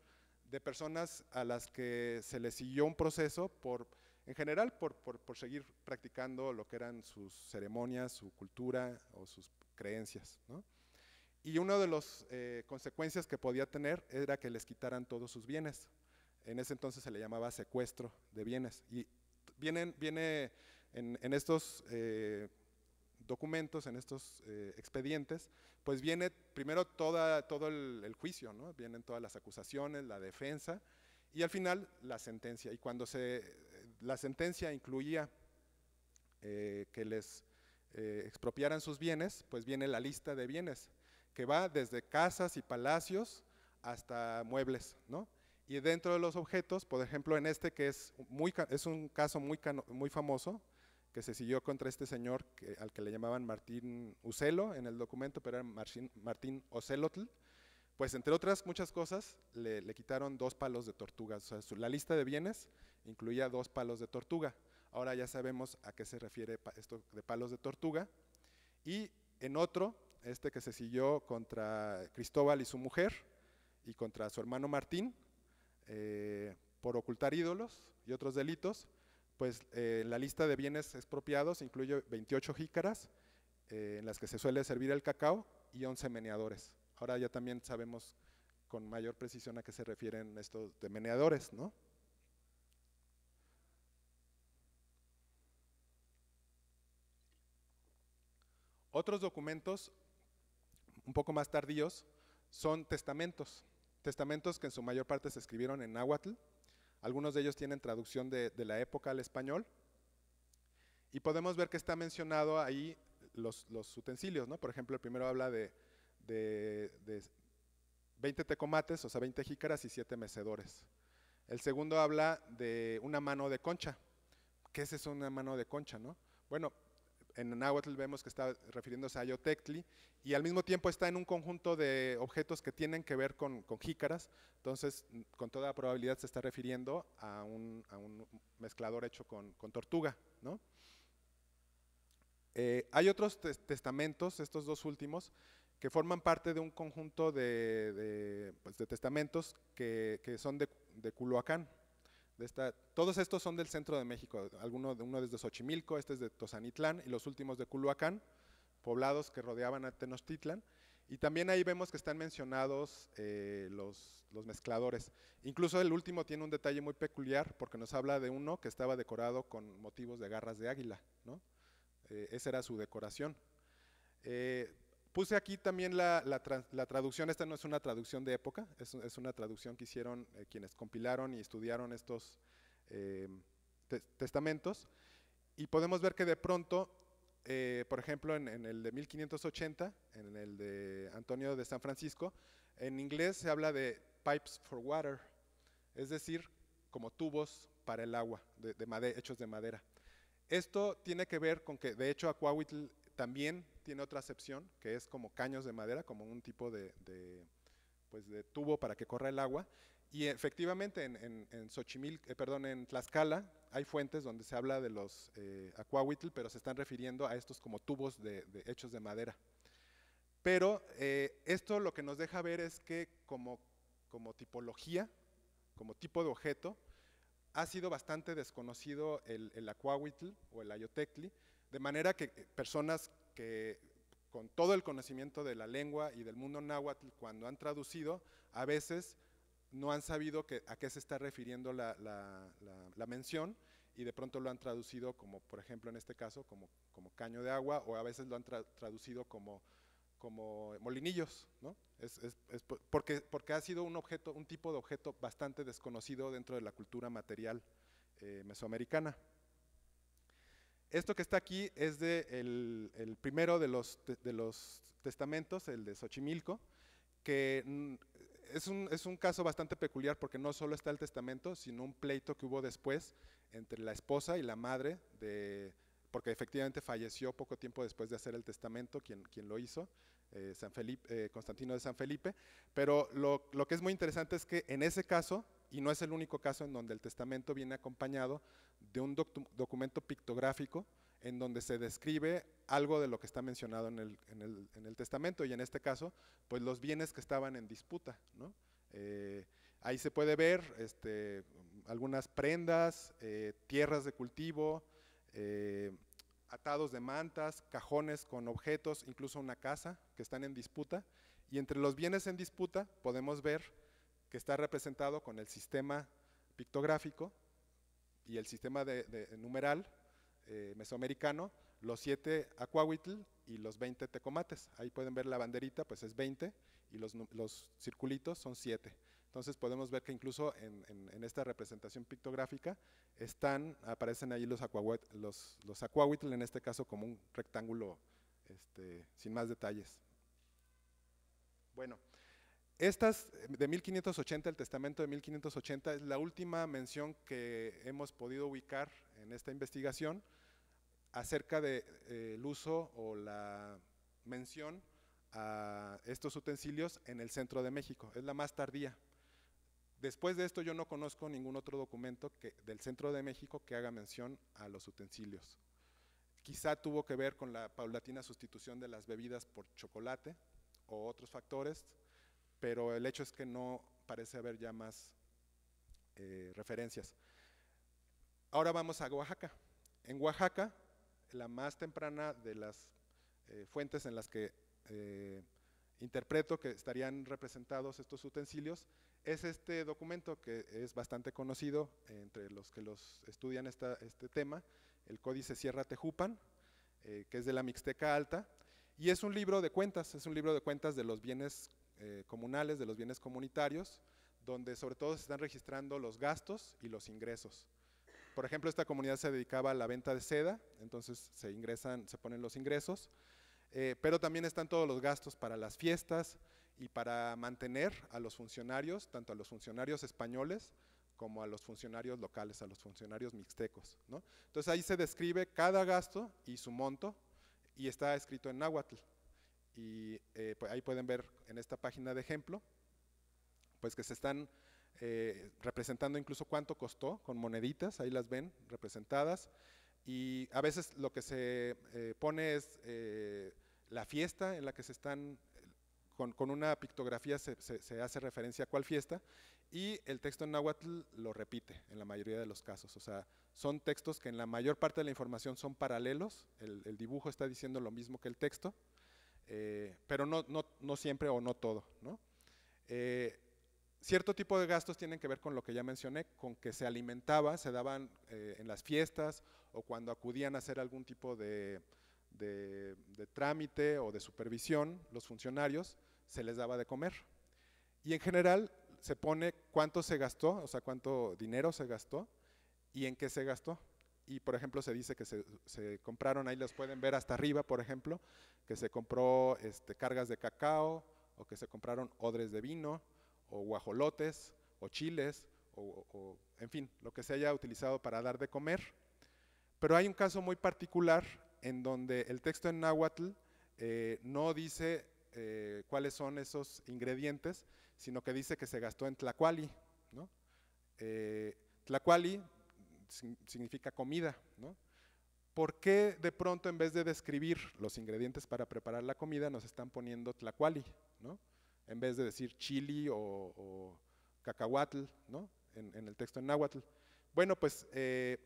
de personas a las que se les siguió un proceso por, en general, por, por, por seguir practicando lo que eran sus ceremonias, su cultura o sus creencias, ¿no? Y una de las eh, consecuencias que podía tener era que les quitaran todos sus bienes. En ese entonces se le llamaba secuestro de bienes. Y vienen, viene en, estos eh, documentos, en estos eh, expedientes, pues viene primero toda, todo el, juicio, vienen todas las acusaciones, la defensa y al final la sentencia. Y cuando se, la sentencia incluía que les expropiaran sus bienes, pues viene la lista de bienes que va desde casas y palacios hasta muebles, ¿no? Y dentro de los objetos, por ejemplo, en este que es, muy, es un caso muy, muy famoso, que se siguió contra este señor que, al que le llamaban Martín Ucelo en el documento, pero era Martín, Martín Ocelotl, pues entre otras muchas cosas le, le quitaron dos palos de tortuga. O sea, la lista de bienes incluía dos palos de tortuga. Ahora ya sabemos a qué se refiere esto de palos de tortuga. Y en otro este que se siguió contra Cristóbal y su mujer y contra su hermano Martín eh, por ocultar ídolos y otros delitos, pues eh, la lista de bienes expropiados incluye 28 jícaras eh, en las que se suele servir el cacao y 11 meneadores. Ahora ya también sabemos con mayor precisión a qué se refieren estos de meneadores, ¿no? Otros documentos un poco más tardíos, son testamentos. Testamentos que en su mayor parte se escribieron en náhuatl. Algunos de ellos tienen traducción de, la época al español. Y podemos ver que está mencionado ahí los, utensilios, ¿no? Por ejemplo, el primero habla de, 20 tecomates, o sea, 20 jícaras y 7 mecedores. El segundo habla de una mano de concha. ¿Qué es eso, una mano de concha, no? Bueno, en Nahuatl vemos que está refiriéndose a Ayotectli, y al mismo tiempo está en un conjunto de objetos que tienen que ver con, jícaras, entonces con toda probabilidad se está refiriendo a un, mezclador hecho con, tortuga. Eh, hay otros testamentos, estos dos últimos, que forman parte de un conjunto de, pues, testamentos que, son de, de Culhuacán todos estos son del centro de México, alguno de, uno desde Xochimilco, este es de Tozanitlán y los últimos de Culhuacán, poblados que rodeaban a Tenochtitlán. Y también ahí vemos que están mencionados eh, los, mezcladores. Incluso el último tiene un detalle muy peculiar porque nos habla de uno que estaba decorado con motivos de garras de águila. Eh, esa era su decoración. Eh, Puse aquí también la, traducción, esta no es una traducción de época, es, una traducción que hicieron eh, quienes compilaron y estudiaron estos em, testamentos. Y podemos ver que de pronto, eh, por ejemplo, en, el de 1580, en el de Antonio de San Francisco, en inglés se habla de pipes for water, es decir, como tubos para el agua, de, hechos de madera. Esto tiene que ver con que, de hecho, Acuahuitl también tiene otra excepción que es como caños de madera, como un tipo pues, de, tubo para que corra el agua. Y efectivamente en, en, en eh, perdón, en Tlaxcala hay fuentes donde se habla de los eh, acuahuitl, pero se están refiriendo a estos como tubos hechos de madera. Pero eh, esto lo que nos deja ver es que como, como tipología, como tipo de objeto, ha sido bastante desconocido el, el acuahuitl o el ayotecli, de manera que personas que con todo el conocimiento de la lengua y del mundo náhuatl, cuando han traducido, a veces no han sabido a qué se está refiriendo la, mención y de pronto lo han traducido como, por ejemplo, en este caso, como, caño de agua o a veces lo han traducido como, molinillos, porque, ha sido un objeto, un tipo de objeto bastante desconocido dentro de la cultura material eh, mesoamericana. Esto que está aquí es del de el, primero de los, de los testamentos, el de Xochimilco, que es un, es un, caso bastante peculiar porque no solo está el testamento, sino un pleito que hubo después entre la esposa y la madre, de, porque efectivamente falleció poco tiempo después de hacer el testamento quien, lo hizo, eh, San Felipe, eh, Constantino de San Felipe. Pero lo, lo que es muy interesante es que en ese caso, y no es el único caso en donde el testamento viene acompañado de un documento pictográfico en donde se describe algo de lo que está mencionado en el, testamento y en este caso, pues los bienes que estaban en disputa. Eh, ahí se puede ver este, algunas prendas, eh, tierras de cultivo, eh, atados de mantas, cajones con objetos, incluso una casa que están en disputa. Y entre los bienes en disputa podemos ver que está representado con el sistema pictográfico y el sistema de, numeral eh, mesoamericano, los siete Acuahuitl y los 20 Tecomates. Ahí pueden ver la banderita, pues es 20 y los, los circulitos son siete. Entonces podemos ver que incluso en, esta representación pictográfica están, aparecen ahí los acuahuitl, los, los acuahuitl en este caso como un rectángulo este, sin más detalles. Bueno, estas de 1580, el testamento de 1580, es la última mención que hemos podido ubicar en esta investigación acerca del de, eh, uso o la mención a estos utensilios en el centro de México. Es la más tardía. Después de esto yo no conozco ningún otro documento del centro de México que haga mención a los utensilios. Quizá tuvo que ver con la paulatina sustitución de las bebidas por chocolate o otros factores, pero el hecho es que no parece haber ya más eh, referencias. Ahora vamos a Oaxaca. En Oaxaca, la más temprana de las eh, fuentes en las que eh, interpreto que estarían representados estos utensilios es este documento que es bastante conocido entre los que los estudian este tema, el Códice Sierra Tejupan, que es de la Mixteca Alta, y es un libro de cuentas, es un libro de cuentas de los bienes eh, comunales, de los bienes comunitarios, donde sobre todo se están registrando los gastos y los ingresos. Por ejemplo, esta comunidad se dedicaba a la venta de seda, entonces se ingresan, se ponen los ingresos, eh, pero también están todos los gastos para las fiestas y para mantener a los funcionarios, tanto a los funcionarios españoles como a los funcionarios locales, a los funcionarios mixtecos. Entonces ahí se describe cada gasto y su monto y está escrito en náhuatl. Y eh, pues ahí pueden ver en esta página de ejemplo, pues que se están eh, representando incluso cuánto costó con moneditas, ahí las ven representadas. Y a veces lo que se eh, pone es la fiesta en la que se están, con, una pictografía se, hace referencia a cuál fiesta, y el texto en náhuatl lo repite en la mayoría de los casos. O sea, son textos que en la mayor parte de la información son paralelos, el dibujo está diciendo lo mismo que el texto, eh, pero no, no, siempre o no todo. Eh, cierto tipo de gastos tienen que ver con lo que ya mencioné, con que se alimentaba, se daban eh, en las fiestas o cuando acudían a hacer algún tipo de, trámite o de supervisión, los funcionarios, se les daba de comer. Y en general se pone cuánto se gastó, o sea, cuánto dinero se gastó y en qué se gastó y por ejemplo se dice que se, compraron, ahí los pueden ver hasta arriba, por ejemplo, que se compró este, cargas de cacao o que se compraron odres de vino o guajolotes o chiles o, en fin, lo que se haya utilizado para dar de comer. Pero hay un caso muy particular en donde el texto en náhuatl eh, no dice eh, cuáles son esos ingredientes, sino que dice que se gastó en tlacuali. ¿no? Eh, tlacuali significa comida, ¿no? ¿Por qué de pronto en vez de describir los ingredientes para preparar la comida nos están poniendo tlacuali, ¿no? En vez de decir chili o, o cacahuatl, ¿no? En, el texto en náhuatl. Bueno, pues eh,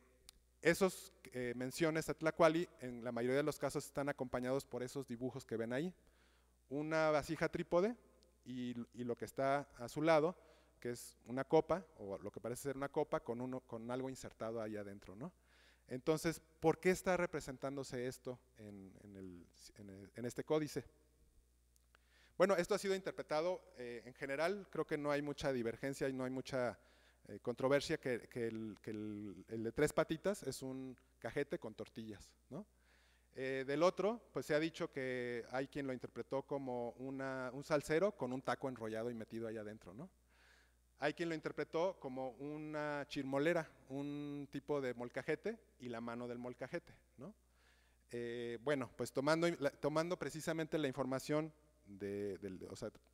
esos eh, menciones a tlacuali en la mayoría de los casos están acompañados por esos dibujos que ven ahí. Una vasija trípode y lo que está a su lado que es una copa, o lo que parece ser una copa, con, uno, con algo insertado ahí adentro, ¿no? Entonces, ¿por qué está representándose esto en, este códice? Bueno, esto ha sido interpretado eh, en general, creo que no hay mucha divergencia y no hay mucha eh, controversia que, el, de tres patitas es un cajete con tortillas. ¿no? Eh, del otro, pues se ha dicho que hay quien lo interpretó como un salsero con un taco enrollado y metido ahí adentro. ¿no? Hay quien lo interpretó como una chirmolera, un tipo de molcajete y la mano del molcajete. ¿no? Eh, bueno, pues tomando, tomando, precisamente la información del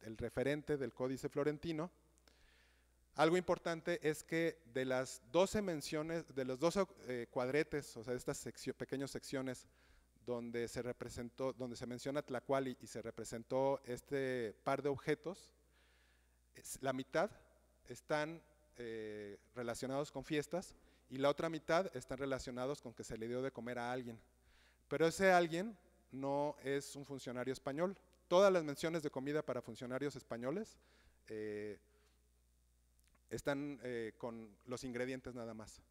el referente del Códice Florentino, algo importante es que de las 12 menciones, de los 12 eh, cuadretes, o sea, estas pequeñas secciones donde se representó, donde se menciona Tlacuali y se representó este par de objetos, la mitad están eh, relacionados con fiestas y la otra mitad están relacionados con que se le dio de comer a alguien. Pero ese alguien no es un funcionario español. Todas las menciones de comida para funcionarios españoles eh, están eh, con los ingredientes nada más.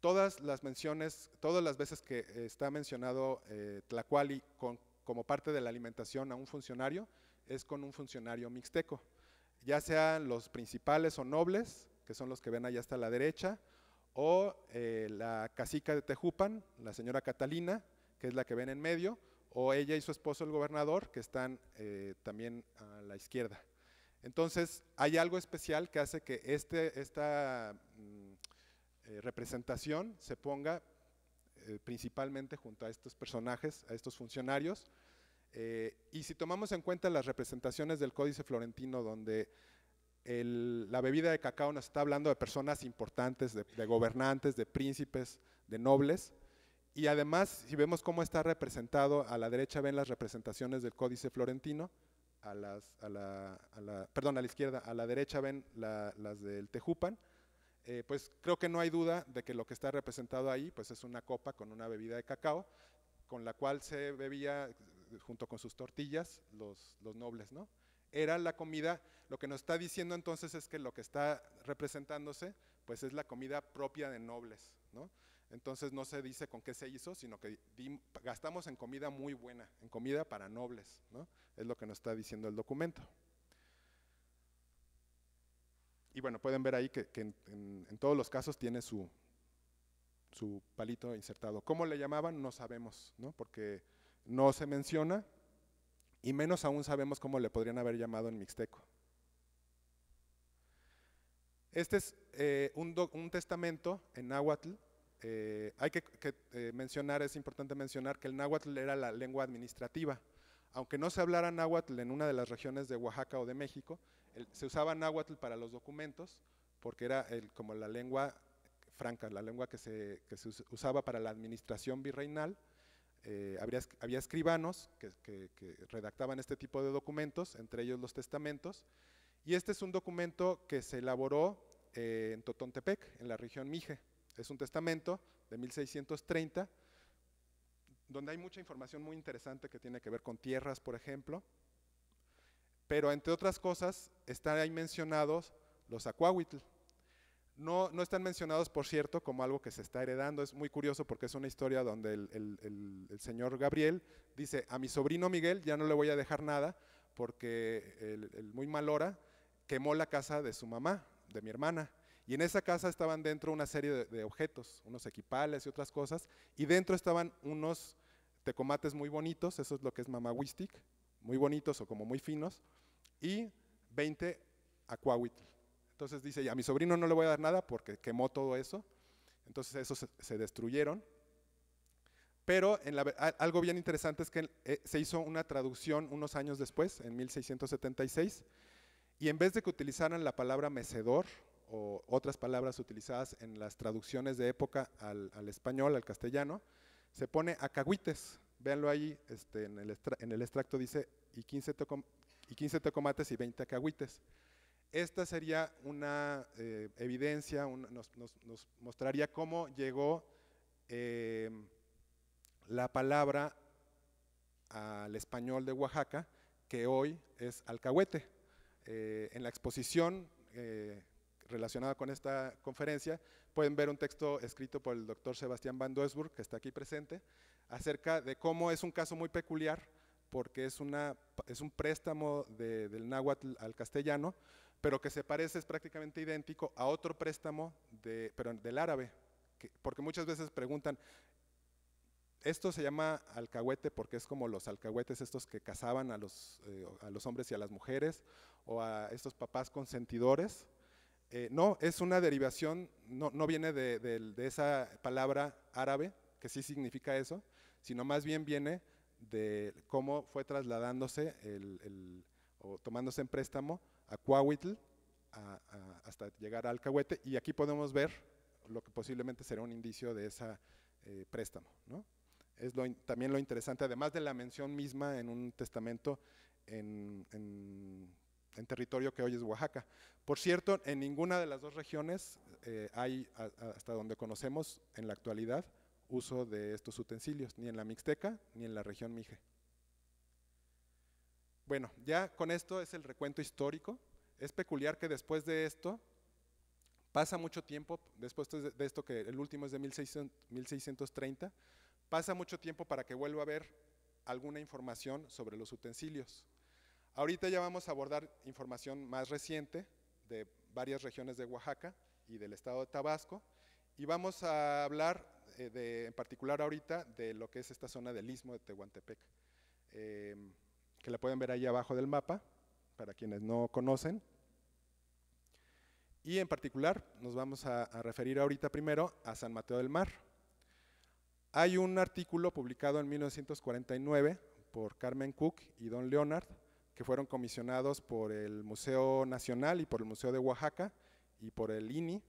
Todas las menciones, todas las veces que está mencionado Tlacuali con, como parte de la alimentación a un funcionario, es con un funcionario mixteco ya sean los principales o nobles, que son los que ven allá hasta la derecha, o eh, la casica de Tejupan, la señora Catalina, que es la que ven en medio, o ella y su esposo el gobernador, que están eh, también a la izquierda. Entonces, hay algo especial que hace que este, esta mm, eh, representación se ponga principalmente junto a estos personajes, a estos funcionarios, eh, y si tomamos en cuenta las representaciones del Códice Florentino, donde la bebida de cacao nos está hablando de personas importantes, de, gobernantes, de príncipes, de nobles. Y además, si vemos cómo está representado, a la derecha ven las representaciones del Códice Florentino, a, las, perdón, a la izquierda, a la derecha ven las del Tejupan, eh, pues creo que no hay duda de que lo que está representado ahí pues es una copa con una bebida de cacao, con la cual se bebía, junto con sus tortillas, los, nobles, ¿no? Era la comida, lo que nos está diciendo entonces es que lo que está representándose, pues es la comida propia de nobles, Entonces no se dice con qué se hizo, sino que gastamos en comida muy buena, en comida para nobles, ¿no? Es lo que nos está diciendo el documento. Y bueno, pueden ver ahí que, en, todos los casos tiene su, su palito insertado. ¿Cómo le llamaban? No sabemos, ¿no? Porque no se menciona y menos aún sabemos cómo le podrían haber llamado en mixteco. Este es eh, un, testamento en náhuatl. Eh, hay que, eh, mencionar, es importante mencionar que el náhuatl era la lengua administrativa. Aunque no se hablara náhuatl en una de las regiones de Oaxaca o de México, se usaba náhuatl para los documentos porque era como la lengua franca, la lengua que se usaba para la administración virreinal eh, había escribanos que, redactaban este tipo de documentos, entre ellos los testamentos, y este es un documento que se elaboró eh, en Totontepec, en la región Mije. Es un testamento de 1630, donde hay mucha información muy interesante que tiene que ver con tierras, por ejemplo, pero entre otras cosas están ahí mencionados los acuahuitl, no, están mencionados, por cierto, como algo que se está heredando. Es muy curioso porque es una historia donde el, señor Gabriel dice, a mi sobrino Miguel ya no le voy a dejar nada porque el, muy mal hora quemó la casa de su mamá, de mi hermana. Y en esa casa estaban dentro una serie de, objetos, unos equipales y otras cosas. Y dentro estaban unos tecomates muy bonitos, eso es lo que es mamahuistic, muy bonitos o como muy finos, y 20 acuahuitl entonces dice, a mi sobrino no le voy a dar nada porque quemó todo eso. Entonces esos se, destruyeron. Pero en algo bien interesante es que eh, se hizo una traducción unos años después, en 1676, y en vez de que utilizaran la palabra mecedor o otras palabras utilizadas en las traducciones de época al, español, al castellano, se pone acahuites. Véanlo ahí, este, en, el extracto dice, y 15, y tocomates y 20 acahuites esta sería una eh, evidencia, nos, mostraría cómo llegó em, la palabra al español de Oaxaca, que hoy es alcahuete. Eh, en la exposición eh, relacionada con esta conferencia, pueden ver un texto escrito por el doctor Sebastián Van Doesburg, que está aquí presente, acerca de cómo es un caso muy peculiar, porque es, un préstamo del náhuatl al castellano, pero que se parece, es prácticamente idéntico a otro préstamo de, pero del árabe, porque muchas veces preguntan, esto se llama alcahuete porque es como los alcahuetes estos que cazaban a los, eh, hombres y a las mujeres, o a estos papás consentidores. Eh, no, es una derivación, no, viene de, esa palabra árabe, que sí significa eso, sino más bien viene de cómo fue trasladándose o tomándose en préstamo a Coahuitl hasta llegar a Alcahuete y aquí podemos ver lo que posiblemente será un indicio de ese eh, préstamo. ¿no? Es también lo interesante, además de la mención misma en un testamento en, territorio que hoy es Oaxaca. Por cierto, en ninguna de las dos regiones eh, hay, hasta donde conocemos en la actualidad, uso de estos utensilios, ni en la Mixteca ni en la región Mije. Bueno, ya con esto es el recuento histórico. Es peculiar que después de esto, pasa mucho tiempo, después de esto que el último es de 1630, pasa mucho tiempo para que vuelva a haber alguna información sobre los utensilios. Ahorita ya vamos a abordar información más reciente de varias regiones de Oaxaca y del estado de Tabasco y vamos a hablar eh, de, en particular ahorita de lo que es esta zona del istmo de Tehuantepec. Eh, que la pueden ver ahí abajo del mapa, para quienes no conocen. Y en particular nos vamos a, a referir ahorita primero a San Mateo del Mar. Hay un artículo publicado en 1949 por Carmen Cook y Don Leonard, que fueron comisionados por el Museo Nacional y por el Museo de Oaxaca y por el INI,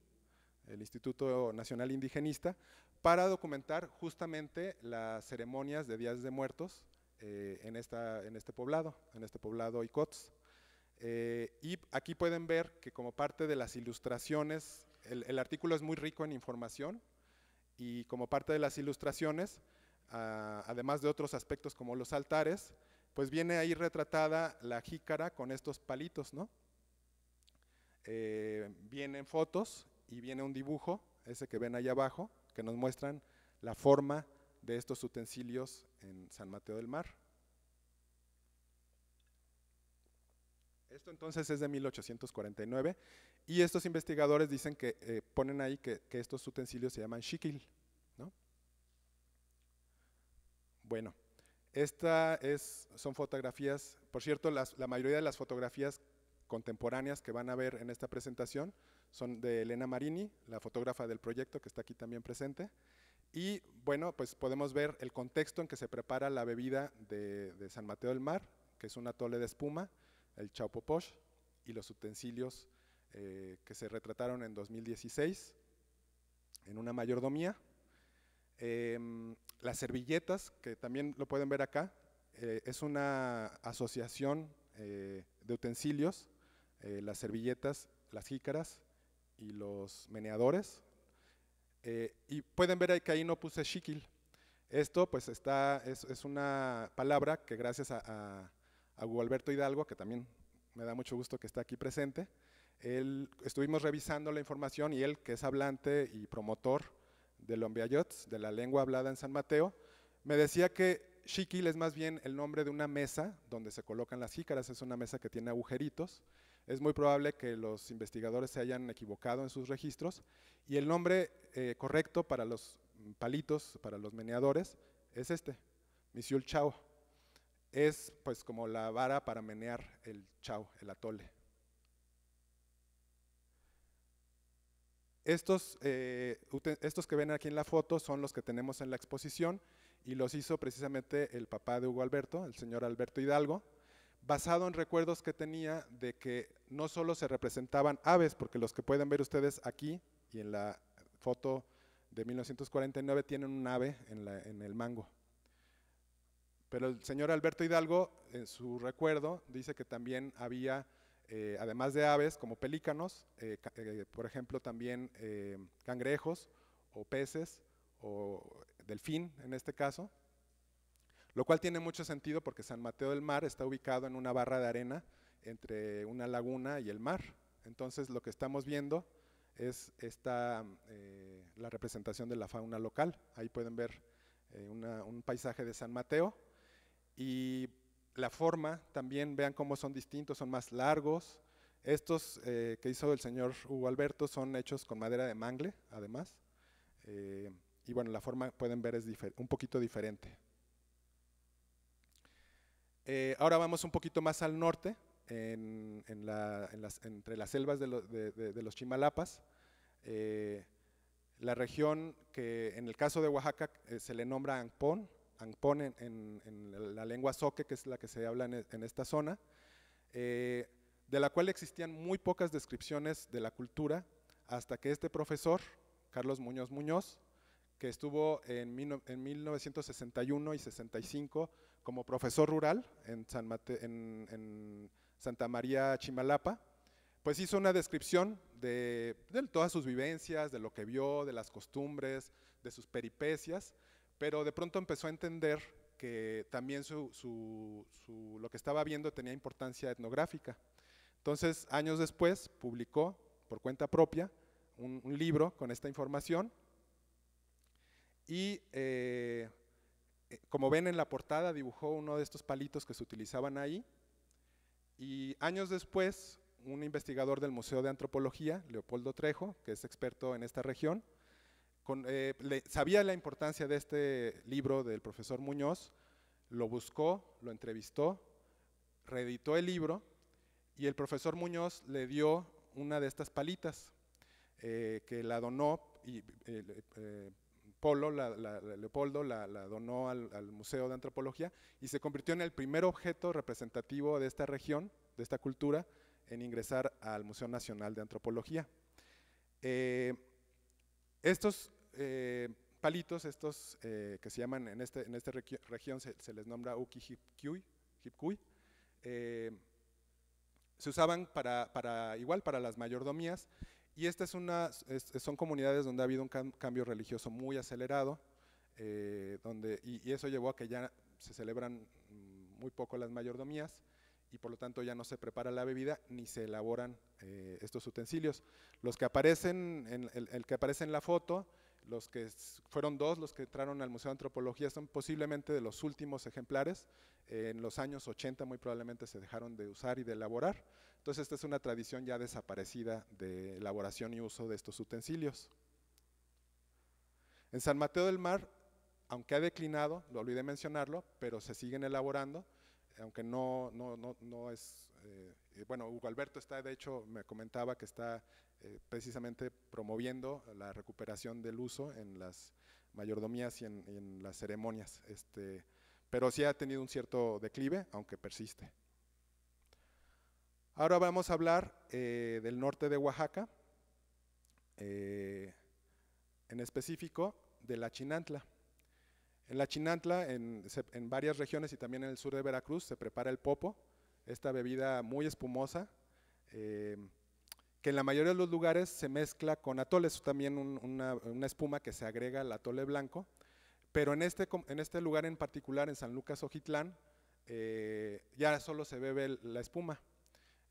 el Instituto Nacional Indigenista, para documentar justamente las ceremonias de Días de Muertos eh, en, esta, en este poblado, en este poblado Icots. Eh, y aquí pueden ver que como parte de las ilustraciones, el, artículo es muy rico en información y como parte de las ilustraciones, ah, además de otros aspectos como los altares, pues viene ahí retratada la jícara con estos palitos, ¿no? Eh, vienen fotos y viene un dibujo, ese que ven ahí abajo, que nos muestran la forma de estos utensilios en San Mateo del Mar. Esto entonces es de 1849 y estos investigadores dicen que eh, ponen ahí que, estos utensilios se llaman shikil. ¿no? Bueno, estas es, son fotografías, por cierto, la mayoría de las fotografías contemporáneas que van a ver en esta presentación son de Elena Marini, la fotógrafa del proyecto que está aquí también presente. Y bueno, pues podemos ver el contexto en que se prepara la bebida de, San Mateo del Mar, que es una tole de espuma, el chaupoposh, y los utensilios eh, que se retrataron en 2016 en una mayordomía. Em, las servilletas, que también lo pueden ver acá, eh, es una asociación eh, de utensilios, las servilletas, las jícaras y los meneadores, eh, y pueden ver que ahí no puse shikil. Esto pues es, una palabra que gracias a, Alberto Hidalgo, que también me da mucho gusto que está aquí presente, estuvimos revisando la información y él, que es hablante y promotor de Lombiayots, de la lengua hablada en San Mateo, me decía que shikil es más bien el nombre de una mesa donde se colocan las jícaras, es una mesa que tiene agujeritos, es muy probable que los investigadores se hayan equivocado en sus registros y el nombre eh, correcto para los palitos, para los meneadores, es este, Misiul Chao. Es pues como la vara para menear el chao, el atole. Estos, eh, estos que ven aquí en la foto son los que tenemos en la exposición y los hizo precisamente el papá de Hugo Alberto, el señor Alberto Hidalgo, basado en recuerdos que tenía de que no solo se representaban aves, porque los que pueden ver ustedes aquí y en la foto de 1949 tienen un ave en, el mango. Pero el señor Alberto Hidalgo, en su recuerdo, dice que también había, eh, además de aves como pelícanos, eh, eh, por ejemplo, también cangrejos o peces o delfín en este caso. Lo cual tiene mucho sentido porque San Mateo del Mar está ubicado en una barra de arena entre una laguna y el mar. Entonces lo que estamos viendo es esta, eh, la representación de la fauna local. Ahí pueden ver eh, un paisaje de San Mateo. Y la forma, también vean cómo son distintos, son más largos. Estos eh, que hizo el señor Hugo Alberto son hechos con madera de mangle, además. y bueno, la forma pueden ver es un poquito diferente. Eh, ahora vamos un poquito más al norte, entre las selvas de, los Chimalapas. Eh, la región que en el caso de Oaxaca eh, se le nombra Angpón, Angpón en, la lengua zoque, que es la que se habla en, esta zona, de la cual existían muy pocas descripciones de la cultura hasta que este profesor, Carlos Muñoz Muñoz, que estuvo en, 1961 y 65 como profesor rural en, Santa María Chimalapa, pues hizo una descripción de, todas sus vivencias, de lo que vio, de las costumbres, de sus peripecias, pero de pronto empezó a entender que también lo que estaba viendo tenía importancia etnográfica. Entonces, años después, publicó por cuenta propia un, libro con esta información y eh, eh, como ven en la portada, dibujó uno de estos palitos que se utilizaban ahí. Y años después, un investigador del Museo de Antropología, Leopoldo Trejo, que es experto en esta región, eh, sabía la importancia de este libro del profesor Muñoz, lo buscó, lo entrevistó, reeditó el libro y el profesor Muñoz le dio una de estas palitas eh, que la donó y Leopoldo, la, donó al, Museo de Antropología y se convirtió en el primer objeto representativo de esta región, de esta cultura, en ingresar al Museo Nacional de Antropología. Eh, estos eh, palitos, estos eh, que se llaman en, este, esta región, se, les nombra uki hipkui, se usaban para, igual para las mayordomías y esta es una, son comunidades donde ha habido un cambio religioso muy acelerado, eh, donde, y, eso llevó a que ya se celebran mm, muy poco las mayordomías y por lo tanto ya no se prepara la bebida ni se elaboran eh, estos utensilios. Los que aparecen, en, el, que aparece en la foto, los que fueron dos los que entraron al Museo de Antropología, son posiblemente de los últimos ejemplares. en los años 80 muy probablemente se dejaron de usar y de elaborar. Entonces esta es una tradición ya desaparecida de elaboración y uso de estos utensilios. En San Mateo del Mar, aunque ha declinado, lo olvidé mencionarlo, pero se siguen elaborando, aunque no, no, es... Eh, eh, bueno, Hugo Alberto está, de hecho, me comentaba que está eh, precisamente promoviendo la recuperación del uso en las mayordomías y en, las ceremonias, este, pero sí ha tenido un cierto declive, aunque persiste. Ahora vamos a hablar eh, del norte de Oaxaca, eh, en específico de la Chinantla. En la Chinantla, en, varias regiones y también en el sur de Veracruz, se prepara el popo, esta bebida muy espumosa, eh, que en la mayoría de los lugares se mezcla con atoles, también una, espuma que se agrega al atole blanco, pero en este, este lugar en particular, en San Lucas Ojitlán, ya solo se bebe la espuma.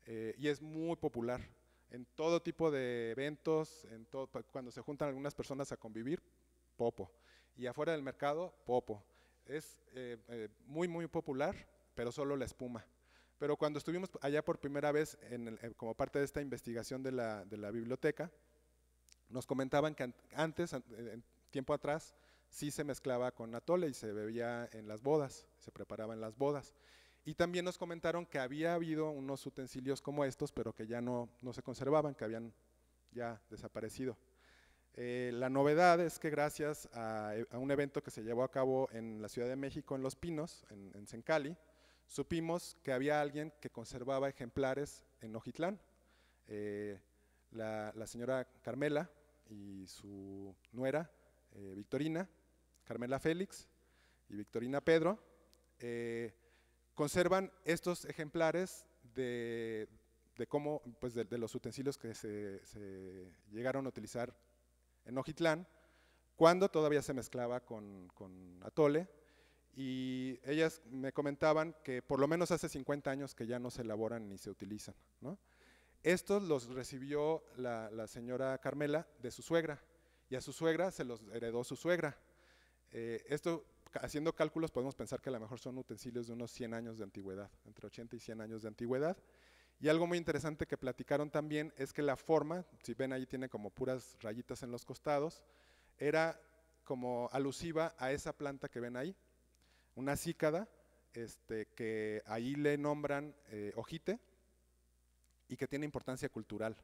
Eh, y es muy popular en todo tipo de eventos, en todo, cuando se juntan algunas personas a convivir, popo. Y afuera del mercado, popo. Es eh, eh, muy, muy popular, pero solo la espuma. Pero cuando estuvimos allá por primera vez como parte de esta investigación de la, de la biblioteca, nos comentaban que antes, en tiempo atrás, sí se mezclaba con atole y se bebía en las bodas, se preparaba en las bodas. Y también nos comentaron que había habido unos utensilios como estos, pero que ya no, se conservaban, que habían ya desaparecido. Eh, la novedad es que gracias eh, a, un evento que se llevó a cabo en la Ciudad de México, en Los Pinos, en, en Sencali, supimos que había alguien que conservaba ejemplares en Ojitlán. Eh, la, señora Carmela y su nuera, Victorina, Carmela Félix y Victorina Pedro, conservan estos ejemplares de, cómo, pues de, los utensilios que se, llegaron a utilizar en Ojitlán, cuando todavía se mezclaba con, atole, y ellas me comentaban que por lo menos hace 50 años que ya no se elaboran ni se utilizan. Estos los recibió la, señora Carmela de su suegra, y a su suegra se los heredó su suegra. Eh, esto haciendo cálculos podemos pensar que a lo mejor son utensilios de unos 100 años de antigüedad, entre 80 y 100 años de antigüedad. Y algo muy interesante que platicaron también es que la forma, si ven ahí tiene como puras rayitas en los costados, era como alusiva a esa planta que ven ahí, una cícada, este, que ahí le nombran eh, ojite y que tiene importancia cultural.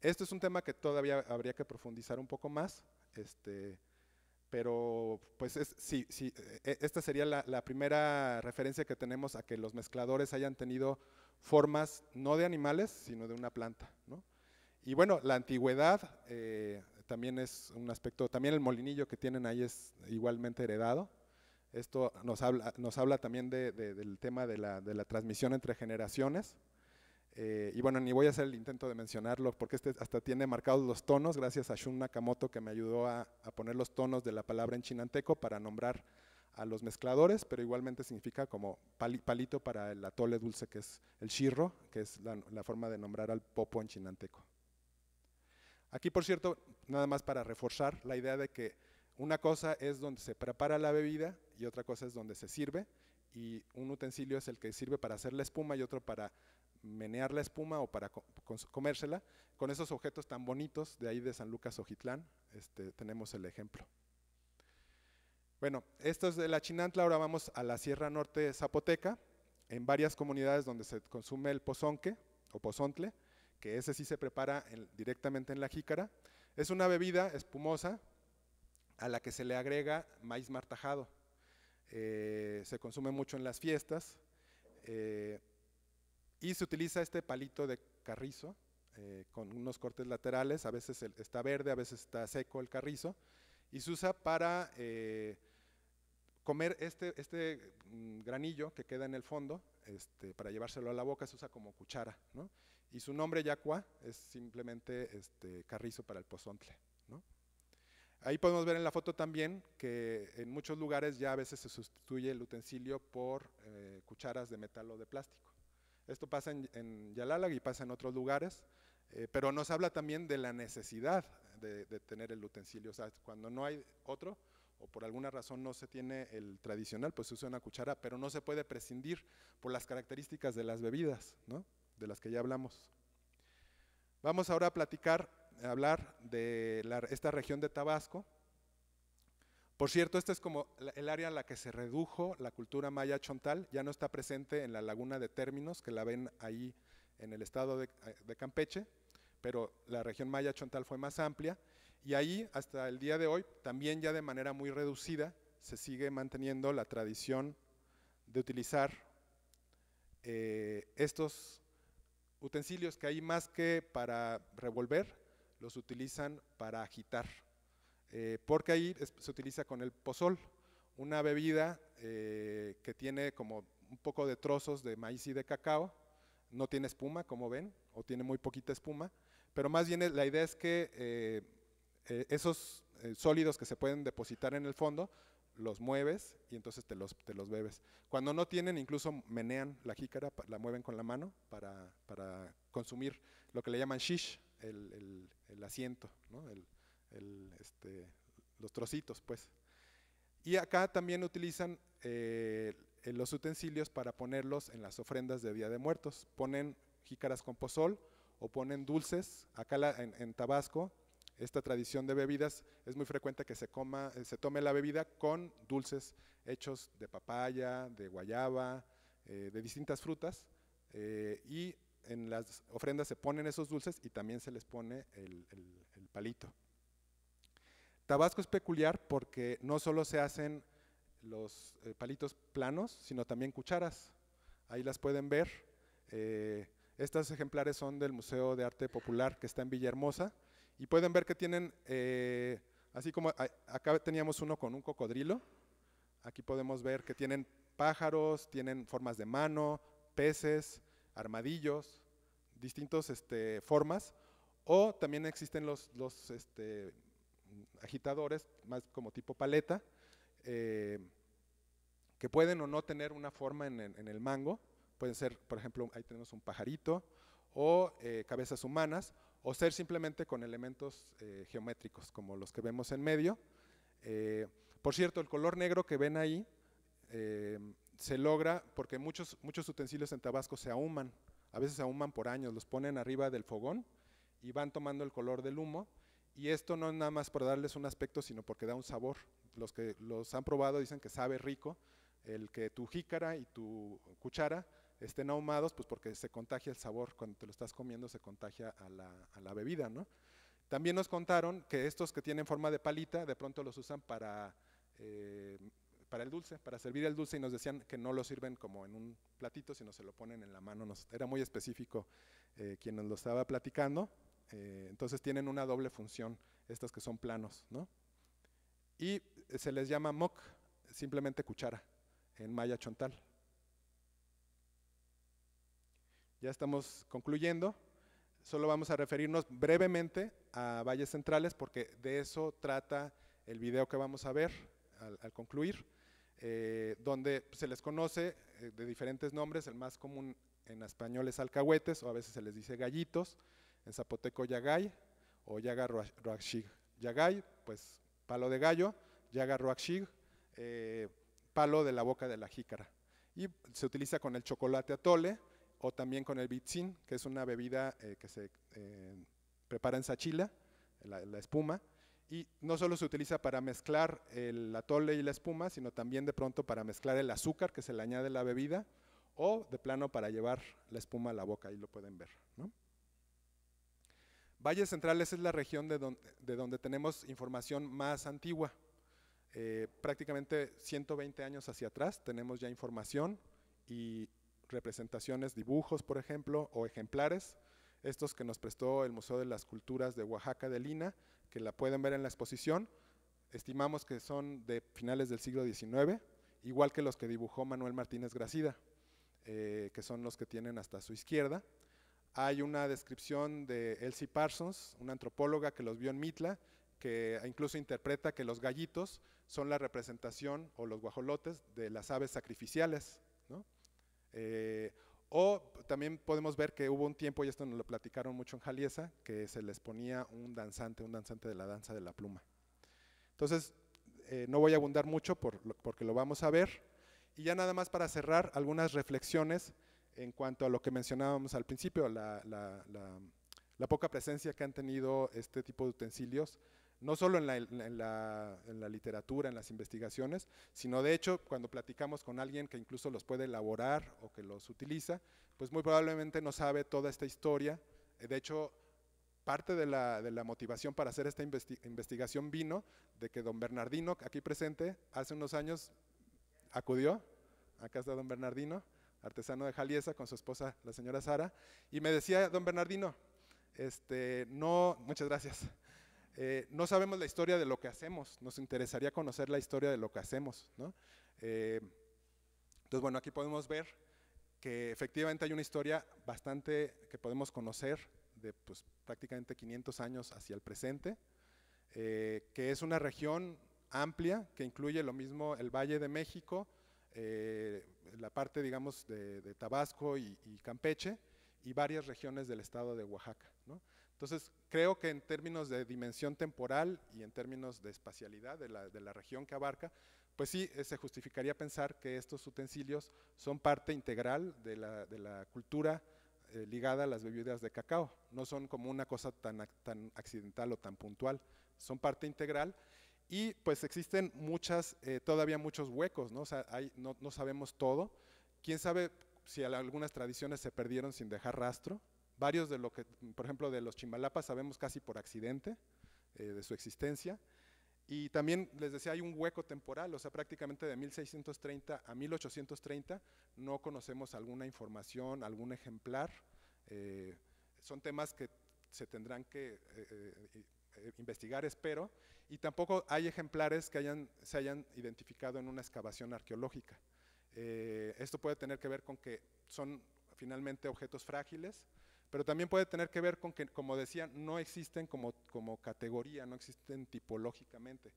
Esto es un tema que todavía habría que profundizar un poco más, este, pero pues e, esta sería la, primera referencia que tenemos a que los mezcladores hayan tenido formas no de animales, sino de una planta. ¿no? Y bueno, la antigüedad eh, también es un aspecto, también el molinillo que tienen ahí es igualmente heredado. Esto nos habla, nos habla también del tema de la transmisión entre generaciones. Eh, y bueno, ni voy a hacer el intento de mencionarlo porque este hasta tiene marcados los tonos, gracias a Shun Nakamoto que me ayudó a, poner los tonos de la palabra en chinanteco para nombrar a los mezcladores, pero igualmente significa como palito para el atole dulce que es el chirro, que es la, la forma de nombrar al popo en chinanteco. Aquí, por cierto, nada más para reforzar la idea de que una cosa es donde se prepara la bebida y otra cosa es donde se sirve, y un utensilio es el que sirve para hacer la espuma y otro para menear la espuma o para comérsela, con esos objetos tan bonitos de ahí de San Lucas Ojitlán, este, tenemos el ejemplo. Bueno, esto es de la Chinantla, ahora vamos a la Sierra Norte Zapoteca, en varias comunidades donde se consume el pozonque o pozontle, que ese sí se prepara directamente en la jícara. Es una bebida espumosa a la que se le agrega maíz martajado. Eh, se consume mucho en las fiestas. Eh, y se utiliza este palito de carrizo eh, con unos cortes laterales, a veces está verde, a veces está seco el carrizo, y se usa para eh, comer este, este mm, granillo que queda en el fondo, este, para llevárselo a la boca se usa como cuchara, y su nombre yacua es simplemente este, carrizo para el pozontle. Ahí podemos ver en la foto también que en muchos lugares ya a veces se sustituye el utensilio por eh, cucharas de metal o de plástico. Esto pasa en, Yalalag y pasa en otros lugares, eh, pero nos habla también de la necesidad de, tener el utensilio. O sea, cuando no hay otro o por alguna razón no se tiene el tradicional, pues se usa una cuchara, pero no se puede prescindir por las características de las bebidas, ¿no? de las que ya hablamos. Vamos ahora a platicar, a hablar de esta región de Tabasco, por cierto, este es como el área en la que se redujo la cultura maya chontal, ya no está presente en la laguna de términos, que la ven ahí en el estado eh, de, Campeche, pero la región maya chontal fue más amplia, y ahí hasta el día de hoy, también ya de manera muy reducida, se sigue manteniendo la tradición de utilizar eh, estos utensilios que hay más que para revolver, los utilizan para agitar. Eh, porque ahí se utiliza con el pozol, una bebida eh, que tiene como un poco de trozos de maíz y de cacao, no tiene espuma, como ven, o tiene muy poquita espuma, pero más bien eh, la idea es que esos sólidos que se pueden depositar en el fondo, los mueves y entonces te los, te los bebes. Cuando no tienen, incluso menean la jícara, la mueven con la mano para, consumir lo que le llaman shish, el, el, el asiento, este, los trocitos, pues. Y acá también utilizan eh, los utensilios para ponerlos en las ofrendas de Día de Muertos. Ponen jícaras con pozol o ponen dulces. Acá en, Tabasco, esta tradición de bebidas es muy frecuente que se, coma, eh, se tome la bebida con dulces hechos de papaya, de guayaba, eh, de distintas frutas. y en las ofrendas se ponen esos dulces y también se les pone el palito. Tabasco es peculiar porque no solo se hacen los eh, palitos planos, sino también cucharas. Ahí las pueden ver. Eh, estos ejemplares son del Museo de Arte Popular que está en Villahermosa y pueden ver que tienen, eh, así como acá teníamos uno con un cocodrilo, aquí podemos ver que tienen pájaros, tienen formas de mano, peces, armadillos, distintas este, formas, o también existen los, este, agitadores, más como tipo paleta, eh, que pueden o no tener una forma en, el mango. Pueden ser, por ejemplo, ahí tenemos un pajarito, o eh, cabezas humanas, o ser simplemente con elementos eh, geométricos, como los que vemos en medio. por cierto, el color negro que ven ahí se logra porque muchos, muchos utensilios en Tabasco se ahuman, a veces se ahuman por años, los ponen arriba del fogón y van tomando el color del humo y esto no es nada más por darles un aspecto, sino porque da un sabor. Los que los han probado dicen que sabe rico el que tu jícara y tu cuchara estén ahumados, pues porque se contagia el sabor, cuando te lo estás comiendo se contagia a la, bebida, ¿no? También nos contaron que estos que tienen forma de palita, de pronto los usan para, eh, para el dulce, para servir el dulce, y nos decían que no lo sirven como en un platito, sino se lo ponen en la mano. Nos, era muy específico eh, quien nos lo estaba platicando. Eh, entonces tienen una doble función, estas que son planos, ¿no? Y eh, se les llama mok, simplemente cuchara, en maya chontal. Ya estamos concluyendo. Solo vamos a referirnos brevemente a valles centrales porque de eso trata el video que vamos a ver al, concluir, eh, donde se les conoce de diferentes nombres, el más común en español es alcahuetes o a veces se les dice gallitos, en zapoteco yagay o yaga roaxig. Yagay, pues palo de gallo, yaga roaxig, eh, palo de la boca de la jícara. Y se utiliza con el chocolate atole o también con el bitzin, que es una bebida eh, que se eh, prepara en sachila, la, la, espuma. Y no solo se utiliza para mezclar el atole y la espuma, sino también de pronto para mezclar el azúcar que se le añade a la bebida o de plano para llevar la espuma a la boca, ahí lo pueden ver. ¿no? Valles Centrales es la región de donde, tenemos información más antigua. Eh, prácticamente 120 años hacia atrás tenemos ya información y representaciones, dibujos, por ejemplo, o ejemplares, estos que nos prestó el Museo de las Culturas de Oaxaca de Lina, que la pueden ver en la exposición, estimamos que son de finales del siglo XIX, igual que los que dibujó Manuel Martínez Gracida, eh, que son los que tienen hasta su izquierda, hay una descripción de Elsie Parsons, una antropóloga que los vio en Mitla, que incluso interpreta que los gallitos son la representación o los guajolotes de las aves sacrificiales. Eh, o también podemos ver que hubo un tiempo, y esto nos lo platicaron mucho en Jaliesa, que se les ponía un danzante, un danzante de la danza de la pluma. Entonces, eh, no voy a abundar mucho porque lo vamos a ver. Y ya nada más para cerrar, algunas reflexiones en cuanto a lo que mencionábamos al principio, la, poca presencia que han tenido este tipo de utensilios, no solo en, la, literatura, en las investigaciones, sino de hecho cuando platicamos con alguien que incluso los puede elaborar o que los utiliza, pues muy probablemente no sabe toda esta historia. De hecho, parte de la, motivación para hacer esta investigación vino de que don Bernardino, aquí presente, hace unos años acudió, acá está don Bernardino, artesano de Jaliesa, con su esposa, la señora Sara, y me decía, don Bernardino, este, no, muchas gracias, eh, no sabemos la historia de lo que hacemos, nos interesaría conocer la historia de lo que hacemos. ¿no? Eh, entonces, bueno, aquí podemos ver que efectivamente hay una historia bastante que podemos conocer de pues, prácticamente 500 años hacia el presente, eh, que es una región amplia que incluye lo mismo el Valle de México, eh, la parte, digamos, de, Tabasco y, Campeche y varias regiones del estado de Oaxaca. Entonces, creo que en términos de dimensión temporal y en términos de espacialidad de la, región que abarca, pues sí, eh, se justificaría pensar que estos utensilios son parte integral de la, cultura eh, ligada a las bebidas de cacao, no son como una cosa tan, tan accidental o tan puntual, son parte integral y pues existen muchas, eh, todavía muchos huecos, ¿no? O sea, no, sabemos todo. ¿Quién sabe si algunas tradiciones se perdieron sin dejar rastro? Varios de lo que, por ejemplo, de los chimbalapas sabemos casi por accidente eh, de su existencia. Y también les decía, hay un hueco temporal, o sea, prácticamente de 1630 a 1830 no conocemos alguna información, algún ejemplar. Eh, son temas que se tendrán que eh, investigar, espero, y tampoco hay ejemplares que hayan, se hayan identificado en una excavación arqueológica. Eh, esto puede tener que ver con que son finalmente objetos frágiles, pero también puede tener que ver con que, como decía, no existen como, como categoría, no existen tipológicamente.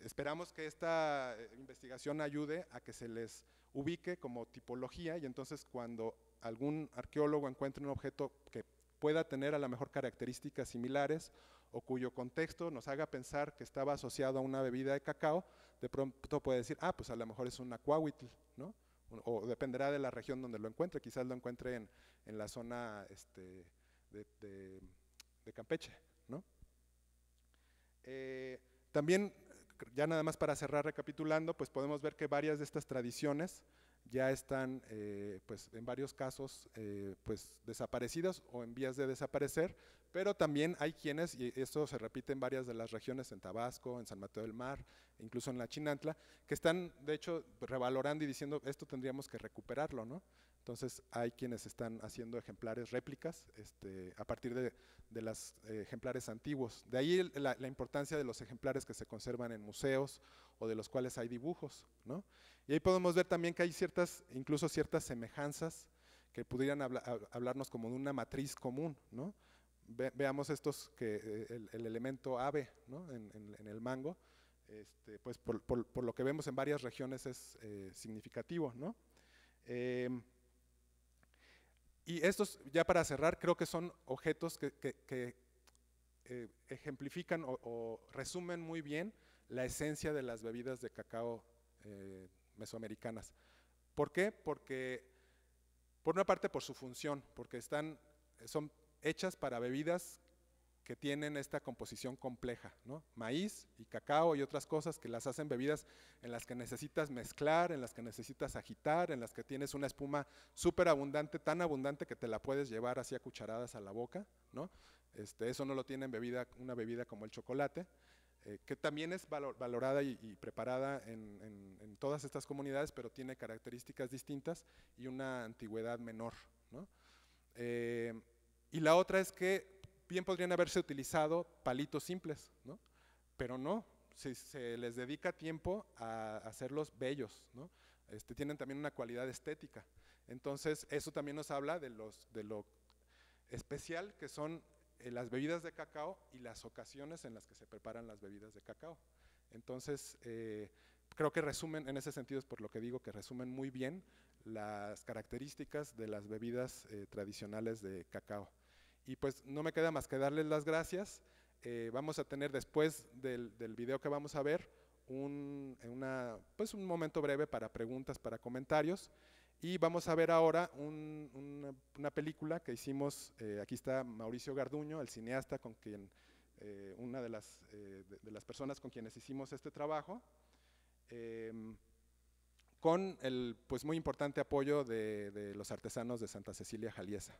Esperamos que esta eh, investigación ayude a que se les ubique como tipología y entonces cuando algún arqueólogo encuentre un objeto que pueda tener a la mejor características similares o cuyo contexto nos haga pensar que estaba asociado a una bebida de cacao, de pronto puede decir, ah, pues a lo mejor es un acuahuitl, ¿no? O dependerá de la región donde lo encuentre, quizás lo encuentre en, la zona este, de, Campeche, ¿no? Eh, también, ya nada más para cerrar recapitulando, pues podemos ver que varias de estas tradiciones ya están, eh, pues en varios casos, eh, pues desaparecidas o en vías de desaparecer, pero también hay quienes, y esto se repite en varias de las regiones, en Tabasco, en San Mateo del Mar, e incluso en la Chinantla, que están de hecho revalorando y diciendo esto tendríamos que recuperarlo, ¿no? Entonces hay quienes están haciendo ejemplares réplicas este, a partir de, los eh, ejemplares antiguos. De ahí la, importancia de los ejemplares que se conservan en museos o de los cuales hay dibujos, ¿no? Y ahí podemos ver también que hay ciertas, incluso ciertas semejanzas que pudieran hablarnos como de una matriz común, ¿no? veamos estos que eh, el, elemento ave en, el mango, este, pues por, lo que vemos en varias regiones es eh, significativo. ¿no? Em, y estos, ya para cerrar, creo que son objetos que, eh, ejemplifican o, resumen muy bien la esencia de las bebidas de cacao mesoamericanas. ¿Por qué? Porque, por una parte, por su función, porque están, son hechas para bebidas que tienen esta composición compleja, maíz y cacao y otras cosas que las hacen bebidas en las que necesitas mezclar, en las que necesitas agitar, en las que tienes una espuma súper abundante, tan abundante que te la puedes llevar así a cucharadas a la boca. ¿no? Este, eso no lo tiene bebida, una bebida como el chocolate, eh, que también es valorada y, preparada en, todas estas comunidades, pero tiene características distintas y una antigüedad menor. Eh, y la otra es que bien podrían haberse utilizado palitos simples, pero no, se, se les dedica tiempo a hacerlos bellos, este, tienen también una cualidad estética. Entonces, eso también nos habla de, los, de lo especial que son eh, las bebidas de cacao y las ocasiones en las que se preparan las bebidas de cacao. Entonces, eh, creo que resumen, en ese sentido es por lo que digo que resumen muy bien las características de las bebidas eh, tradicionales de cacao. Y pues no me queda más que darles las gracias. Eh, vamos a tener después del, del, video que vamos a ver un, una, pues un momento breve para preguntas, para comentarios. Y vamos a ver ahora una, película que hicimos, eh, aquí está Mauricio Garduño, el cineasta con quien, eh, una de las, de, las, personas con quienes hicimos este trabajo, em, con el pues muy importante apoyo de, de los artesanos de Santa Cecilia Jaliesa.